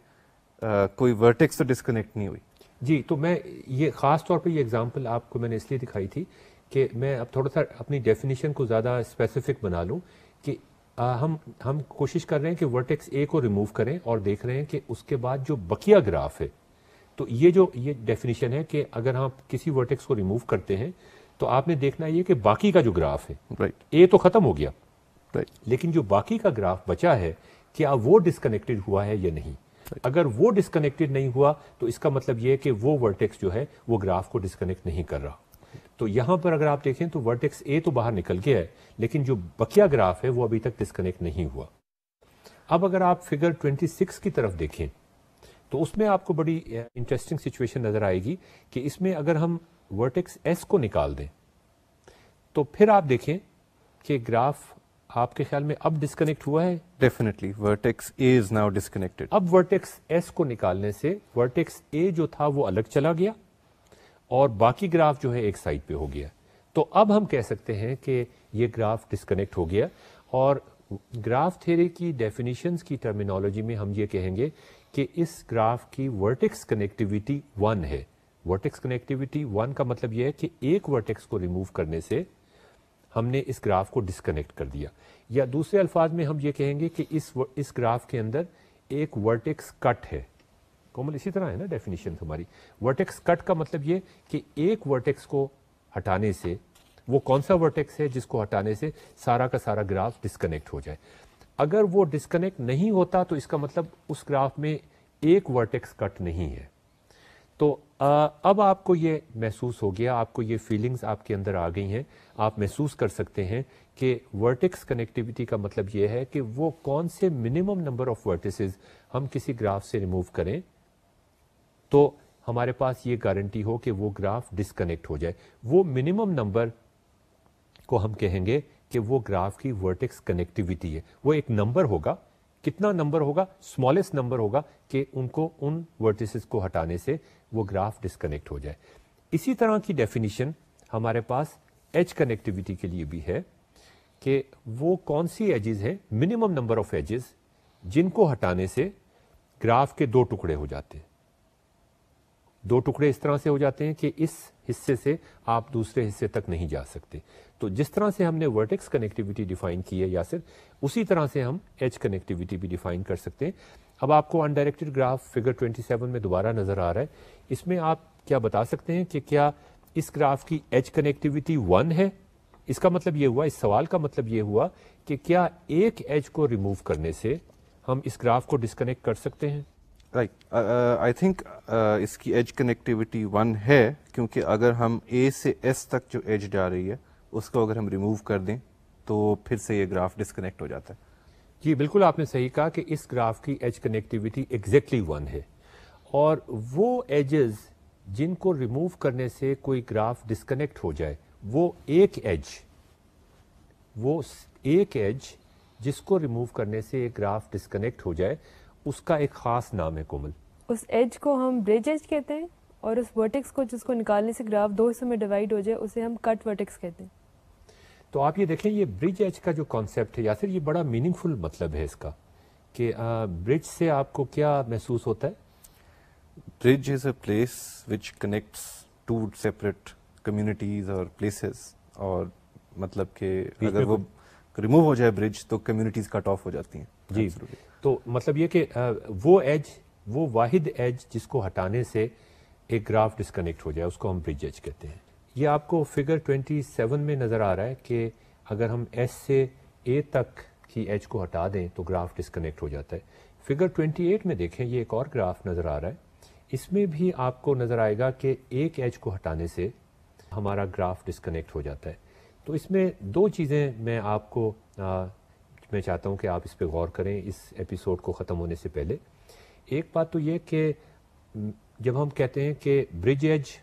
आ, कोई वर्टेक्स तो डिस्कनेक्ट नहीं हुई जी तो मैं ये ख़ास तौर पे ये एग्जांपल आपको मैंने इसलिए दिखाई थी कि मैं अब थोड़ा सा अपनी डेफिनेशन को ज़्यादा स्पेसिफिक बना लूँ कि आ, हम हम कोशिश कर रहे हैं कि वर्टेक्स ए को रिमूव करें और देख रहे हैं कि उसके बाद जो बकिया ग्राफ है तो ये जो ये डेफिनेशन है कि अगर हम किसी वर्टेक्स को रिमूव करते हैं तो आपने देखना ये कि बाकी का जो ग्राफ है राइट right. ए तो ख़त्म हो गया राइट right. लेकिन जो बाकी का ग्राफ बचा है क्या वो डिस्कनेक्टेड हुआ है या नहीं अगर वो डिस्कनेक्टेड नहीं हुआ तो इसका मतलब यह है कि वो वर्टेक्स जो है वो ग्राफ को डिस्कनेक्ट नहीं कर रहा तो यहां पर अगर आप देखें तो वर्टेक्स ए तो बाहर निकल गया है लेकिन जो बकिया ग्राफ है वो अभी तक डिस्कनेक्ट नहीं हुआ अब अगर आप फिगर 26 की तरफ देखें तो उसमें आपको बड़ी इंटरेस्टिंग सिचुएशन नजर आएगी कि इसमें अगर हम वर्टेक्स एस को निकाल दें तो फिर आप देखें कि ग्राफ आपके ख्याल में अब डिस्कनेक्ट हुआ है definitely vertex A is now disconnected अब वर्टेक्स एस को निकालने से वर्टेक्स ए जो था वो अलग चला गया और बाकी ग्राफ जो है एक साइड पे हो गया तो अब हम कह सकते हैं कि ये ग्राफ डिस्कनेक्ट हो गया और ग्राफ थ्योरी की डेफिनेशंस की टर्मिनोलॉजी में हम ये कहेंगे कि इस ग्राफ की वर्टेक्स कनेक्टिविटी वन है वर्टेक्स कनेक्टिविटी वन का मतलब यह है कि एक वर्टेक्स को रिमूव करने से हमने इस ग्राफ को डिस्कनेक्ट कर दिया या दूसरे अल्फाज में हम ये कहेंगे कि इस इस ग्राफ के अंदर एक वर्टेक्स कट है कोमल इसी तरह है ना डेफिनेशन हमारी वर्टेक्स कट का मतलब ये कि एक वर्टेक्स को हटाने से वो कौन सा वर्टेक्स है जिसको हटाने से सारा का सारा ग्राफ डिस्कनेक्ट हो जाए अगर वो डिस्कनेक्ट नहीं होता तो इसका मतलब उस ग्राफ में एक वर्टेक्स कट नहीं है तो अब आपको ये महसूस हो गया आपको ये फीलिंग्स आपके अंदर आ गई हैं आप महसूस कर सकते हैं कि वर्टिक्स कनेक्टिविटी का मतलब ये है कि वो कौन से मिनिमम नंबर ऑफ वर्टिसेस हम किसी ग्राफ से रिमूव करें तो हमारे पास ये गारंटी हो कि वो ग्राफ डिसकनेक्ट हो जाए वो मिनिमम नंबर को हम कहेंगे कि वो ग्राफ की वर्टिक्स कनेक्टिविटी है वो एक नंबर होगा कितना नंबर होगा स्मॉलेस्ट नंबर होगा कि उनको उन वर्टिसेस को हटाने से वो ग्राफ डिस्कनेक्ट हो जाए इसी तरह की डेफिनेशन हमारे पास एज कनेक्टिविटी के लिए भी है कि वो कौन सी एजेस हैं मिनिमम नंबर ऑफ एजेस जिनको हटाने से ग्राफ के दो टुकड़े हो जाते हैं दो टुकड़े इस तरह से हो जाते हैं कि इस हिस्से से आप दूसरे हिस्से तक नहीं जा सकते तो जिस तरह से हमने वर्टेक्स कनेक्टिविटी डिफाइन की है या सिर्फ उसी तरह से हम एज कनेक्टिविटी भी डिफाइन कर सकते हैं अब आपको अनडायरेक्टेड ग्राफ फिगर 27 में दोबारा नज़र आ रहा है इसमें आप क्या बता सकते हैं कि क्या इस ग्राफ की एज कनेक्टिविटी वन है इसका मतलब ये हुआ इस सवाल का मतलब ये हुआ कि क्या एक एज को रिमूव करने से हम इस ग्राफ को डिस्कनेक्ट कर सकते हैं राइट आई थिंक इसकी एज कनेक्टिविटी वन है क्योंकि अगर हम ए से एस तक जो एज जा रही है उसको अगर हम रिमूव कर दें तो फिर से ये ग्राफ डिसकनेक्ट हो जाता है जी बिल्कुल आपने सही कहा कि इस ग्राफ की एज कनेक्टिविटी एग्जैक्टली वन है और वो एजेस जिनको रिमूव करने से कोई ग्राफ डिस्कनेक्ट हो जाए वो एक एज वो एक एज जिसको रिमूव करने से एक ग्राफ डिस्कनेक्ट हो जाए उसका एक ख़ास नाम है कोमल उस एज को हम ब्रिज एज कहते हैं और उस वर्टेक्स को जिसको निकालने से ग्राफ दो हिस्सों में डिवाइड हो जाए उसे हम कट वर्टेक्स कहते हैं तो आप ये देखें ये ब्रिज एज का जो कॉन्सेप्ट है या फिर ये बड़ा मीनिंगफुल मतलब है इसका कि ब्रिज से आपको क्या महसूस होता है bridge is a place which connects two separate communities और प्लेसेस और मतलब कि अगर वो रिमूव हो जाए ब्रिज तो कम्युनिटीज़ कट ऑफ हो जाती हैं जी तो मतलब ये कि वो एज वो वाहिद एज जिसको हटाने से एक ग्राफ डिस्कनेक्ट हो जाए उसको हम ब्रिज एज कहते हैं ये आपको फिगर 27 में नज़र आ रहा है कि अगर हम एस से ए तक की एज को हटा दें तो ग्राफ डिस्कनेक्ट हो जाता है फिगर 28 में देखें ये एक और ग्राफ नज़र आ रहा है इसमें भी आपको नज़र आएगा कि एक एज को हटाने से हमारा ग्राफ डिस्कनेक्ट हो जाता है तो इसमें दो चीज़ें मैं आपको मैं चाहता हूँ कि आप इस पर गौर करें इस एपिसोड को ख़त्म होने से पहले एक बात तो ये कि जब हम कहते हैं कि ब्रिज एज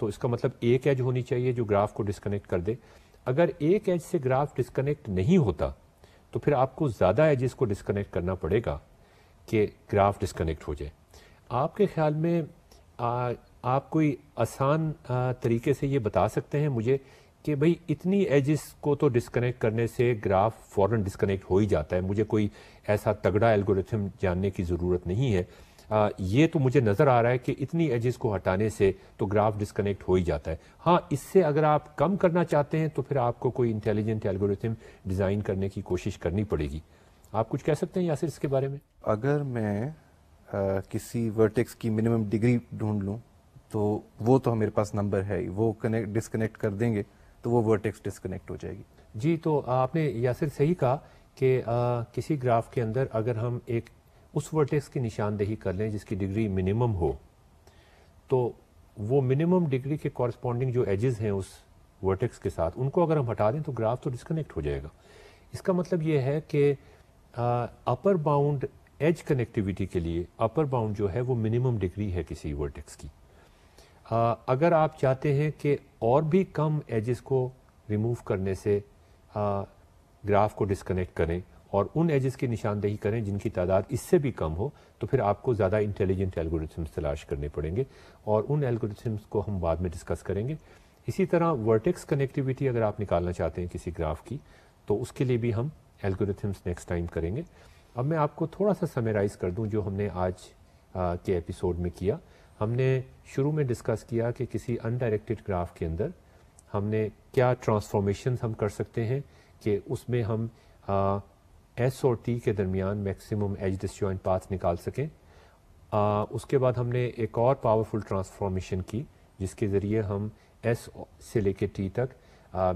तो इसका मतलब एक एज होनी चाहिए जो ग्राफ को डिसकनेक्ट कर दे अगर एक एज से ग्राफ डिसकनेक्ट नहीं होता तो फिर आपको ज़्यादा एजेस को डिस्कनेक्ट करना पड़ेगा कि ग्राफ डिस्कनेक्ट हो जाए आपके ख्याल में आ, आप कोई आसान तरीके से ये बता सकते हैं मुझे कि भाई इतनी एजिस को तो डिस्कनेक्ट करने से ग्राफ फ़ौरन डिस्कनेक्ट हो ही जाता है मुझे कोई ऐसा तगड़ा एल्गोरिथम जानने की ज़रूरत नहीं है आ, ये तो मुझे नज़र आ रहा है कि इतनी एजिस को हटाने से तो ग्राफ डिस्कनेक्ट हो ही जाता है हाँ इससे अगर आप कम करना चाहते हैं तो फिर आपको कोई इंटेलिजेंट एल्गोरिथम डिज़ाइन करने की कोशिश करनी पड़ेगी आप कुछ कह सकते हैं यासिर इसके बारे में अगर मैं आ, किसी वर्टेक्स की मिनिमम डिग्री ढूंढ लूँ तो वो तो मेरे पास नंबर है वो कनेक्ट डिस्कनेक्ट कर देंगे तो वो वर्टेक्स डिस्कनेक्ट हो जाएगी जी तो आपने या यासिर सही कहा कि किसी ग्राफ के अंदर अगर हम एक उस वर्टेक्स की निशानदेही कर लें जिसकी डिग्री मिनिमम हो तो वो मिनिमम डिग्री के कॉरस्पॉन्डिंग जो एजेस हैं उस वर्टेक्स के साथ उनको अगर हम हटा दें तो ग्राफ तो डिस्कनेक्ट हो जाएगा इसका मतलब ये है कि अपर बाउंड एज कनेक्टिविटी के लिए अपर बाउंड जो है वो मिनिमम डिग्री है किसी वर्टेक्स की आ, अगर आप चाहते हैं कि और भी कम एजेस को रिमूव करने से आ, ग्राफ को डिसकनेक्ट करें और उन एजेस की निशानदेही करें जिनकी तादाद इससे भी कम हो तो फिर आपको ज़्यादा इंटेलिजेंट एल्गोरिथम्स तलाश करने पड़ेंगे और उन एल्गोरिथम्स को हम बाद में डिस्कस करेंगे इसी तरह वर्टेक्स कनेक्टिविटी अगर आप निकालना चाहते हैं किसी ग्राफ की तो उसके लिए भी हम एल्गोरिथम्स नेक्स्ट टाइम करेंगे अब मैं आपको थोड़ा सा समेराइज़ कर दूँ जो हमने आज आ, के एपिसोड में किया हमने शुरू में डिस्कस किया कि किसी अनडायरेक्टेड ग्राफ के अंदर हमने क्या ट्रांसफॉर्मेशन हम कर सकते हैं कि उसमें हम एस और टी के दरमियान मैक्सिमम एज डिसजॉइंट पाथ निकाल सकें आ, उसके बाद हमने एक और पावरफुल ट्रांसफॉर्मेशन की जिसके ज़रिए हम एस से लेके टी तक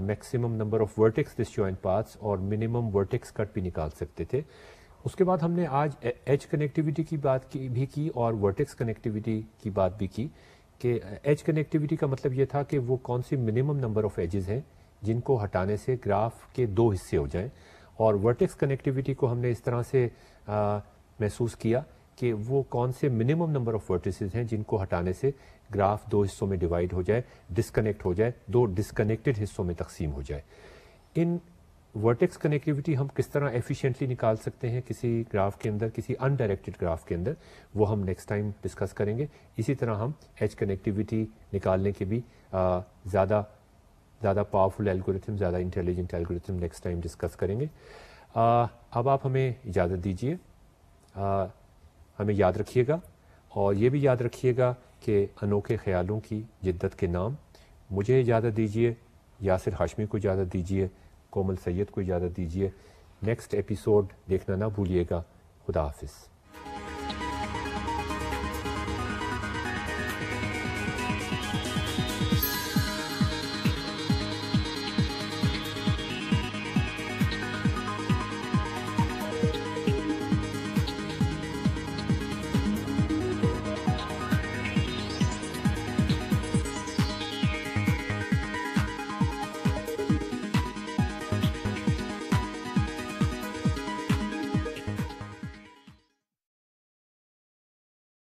maximum number of vertex disjoint paths और मिनिमम वर्टिक्स कट भी निकाल सकते थे उसके बाद हमने आज एच कनेक्टिविटी की बात की भी की और वर्टेक्स कनेक्टिविटी की बात भी की कि एच कनेक्टिविटी का मतलब ये था कि वो कौन सी मिनिमम नंबर ऑफ एजेस हैं जिनको हटाने से ग्राफ के दो हिस्से हो जाएं और वर्टेक्स कनेक्टिविटी को हमने इस तरह से महसूस किया कि वो कौन से मिनिमम नंबर ऑफ वर्टिसज हैं जिनको हटाने से ग्राफ दो हिस्सों में डिवाइड हो जाए डिस्कनेक्ट हो जाए दो डिस्कनेक्टेड हिस्सों में तकसीम हो जाए इन वर्टेक्स कनेक्टिविटी हम किस तरह एफिशिएंटली निकाल सकते हैं किसी ग्राफ के अंदर किसी अनडायरेक्टेड ग्राफ के अंदर वो हम नेक्स्ट टाइम डिस्कस करेंगे इसी तरह हम एच कनेक्टिविटी निकालने के भी ज़्यादा ज़्यादा पावरफुल एल्गोरिथम ज़्यादा intelligent algorithm next time discuss करेंगे आ, अब आप हमें इजाज़त दीजिए हमें याद रखिएगा और ये भी याद रखिएगा कि अनोखे ख्यालों की जिद्दत के नाम मुझे इजाज़त दीजिए यासिर हाशमी को इजाज़त दीजिए कोमल सैयद को इजाज़त दीजिए नेक्स्ट एपिसोड देखना ना भूलिएगा खुदा हाफिज़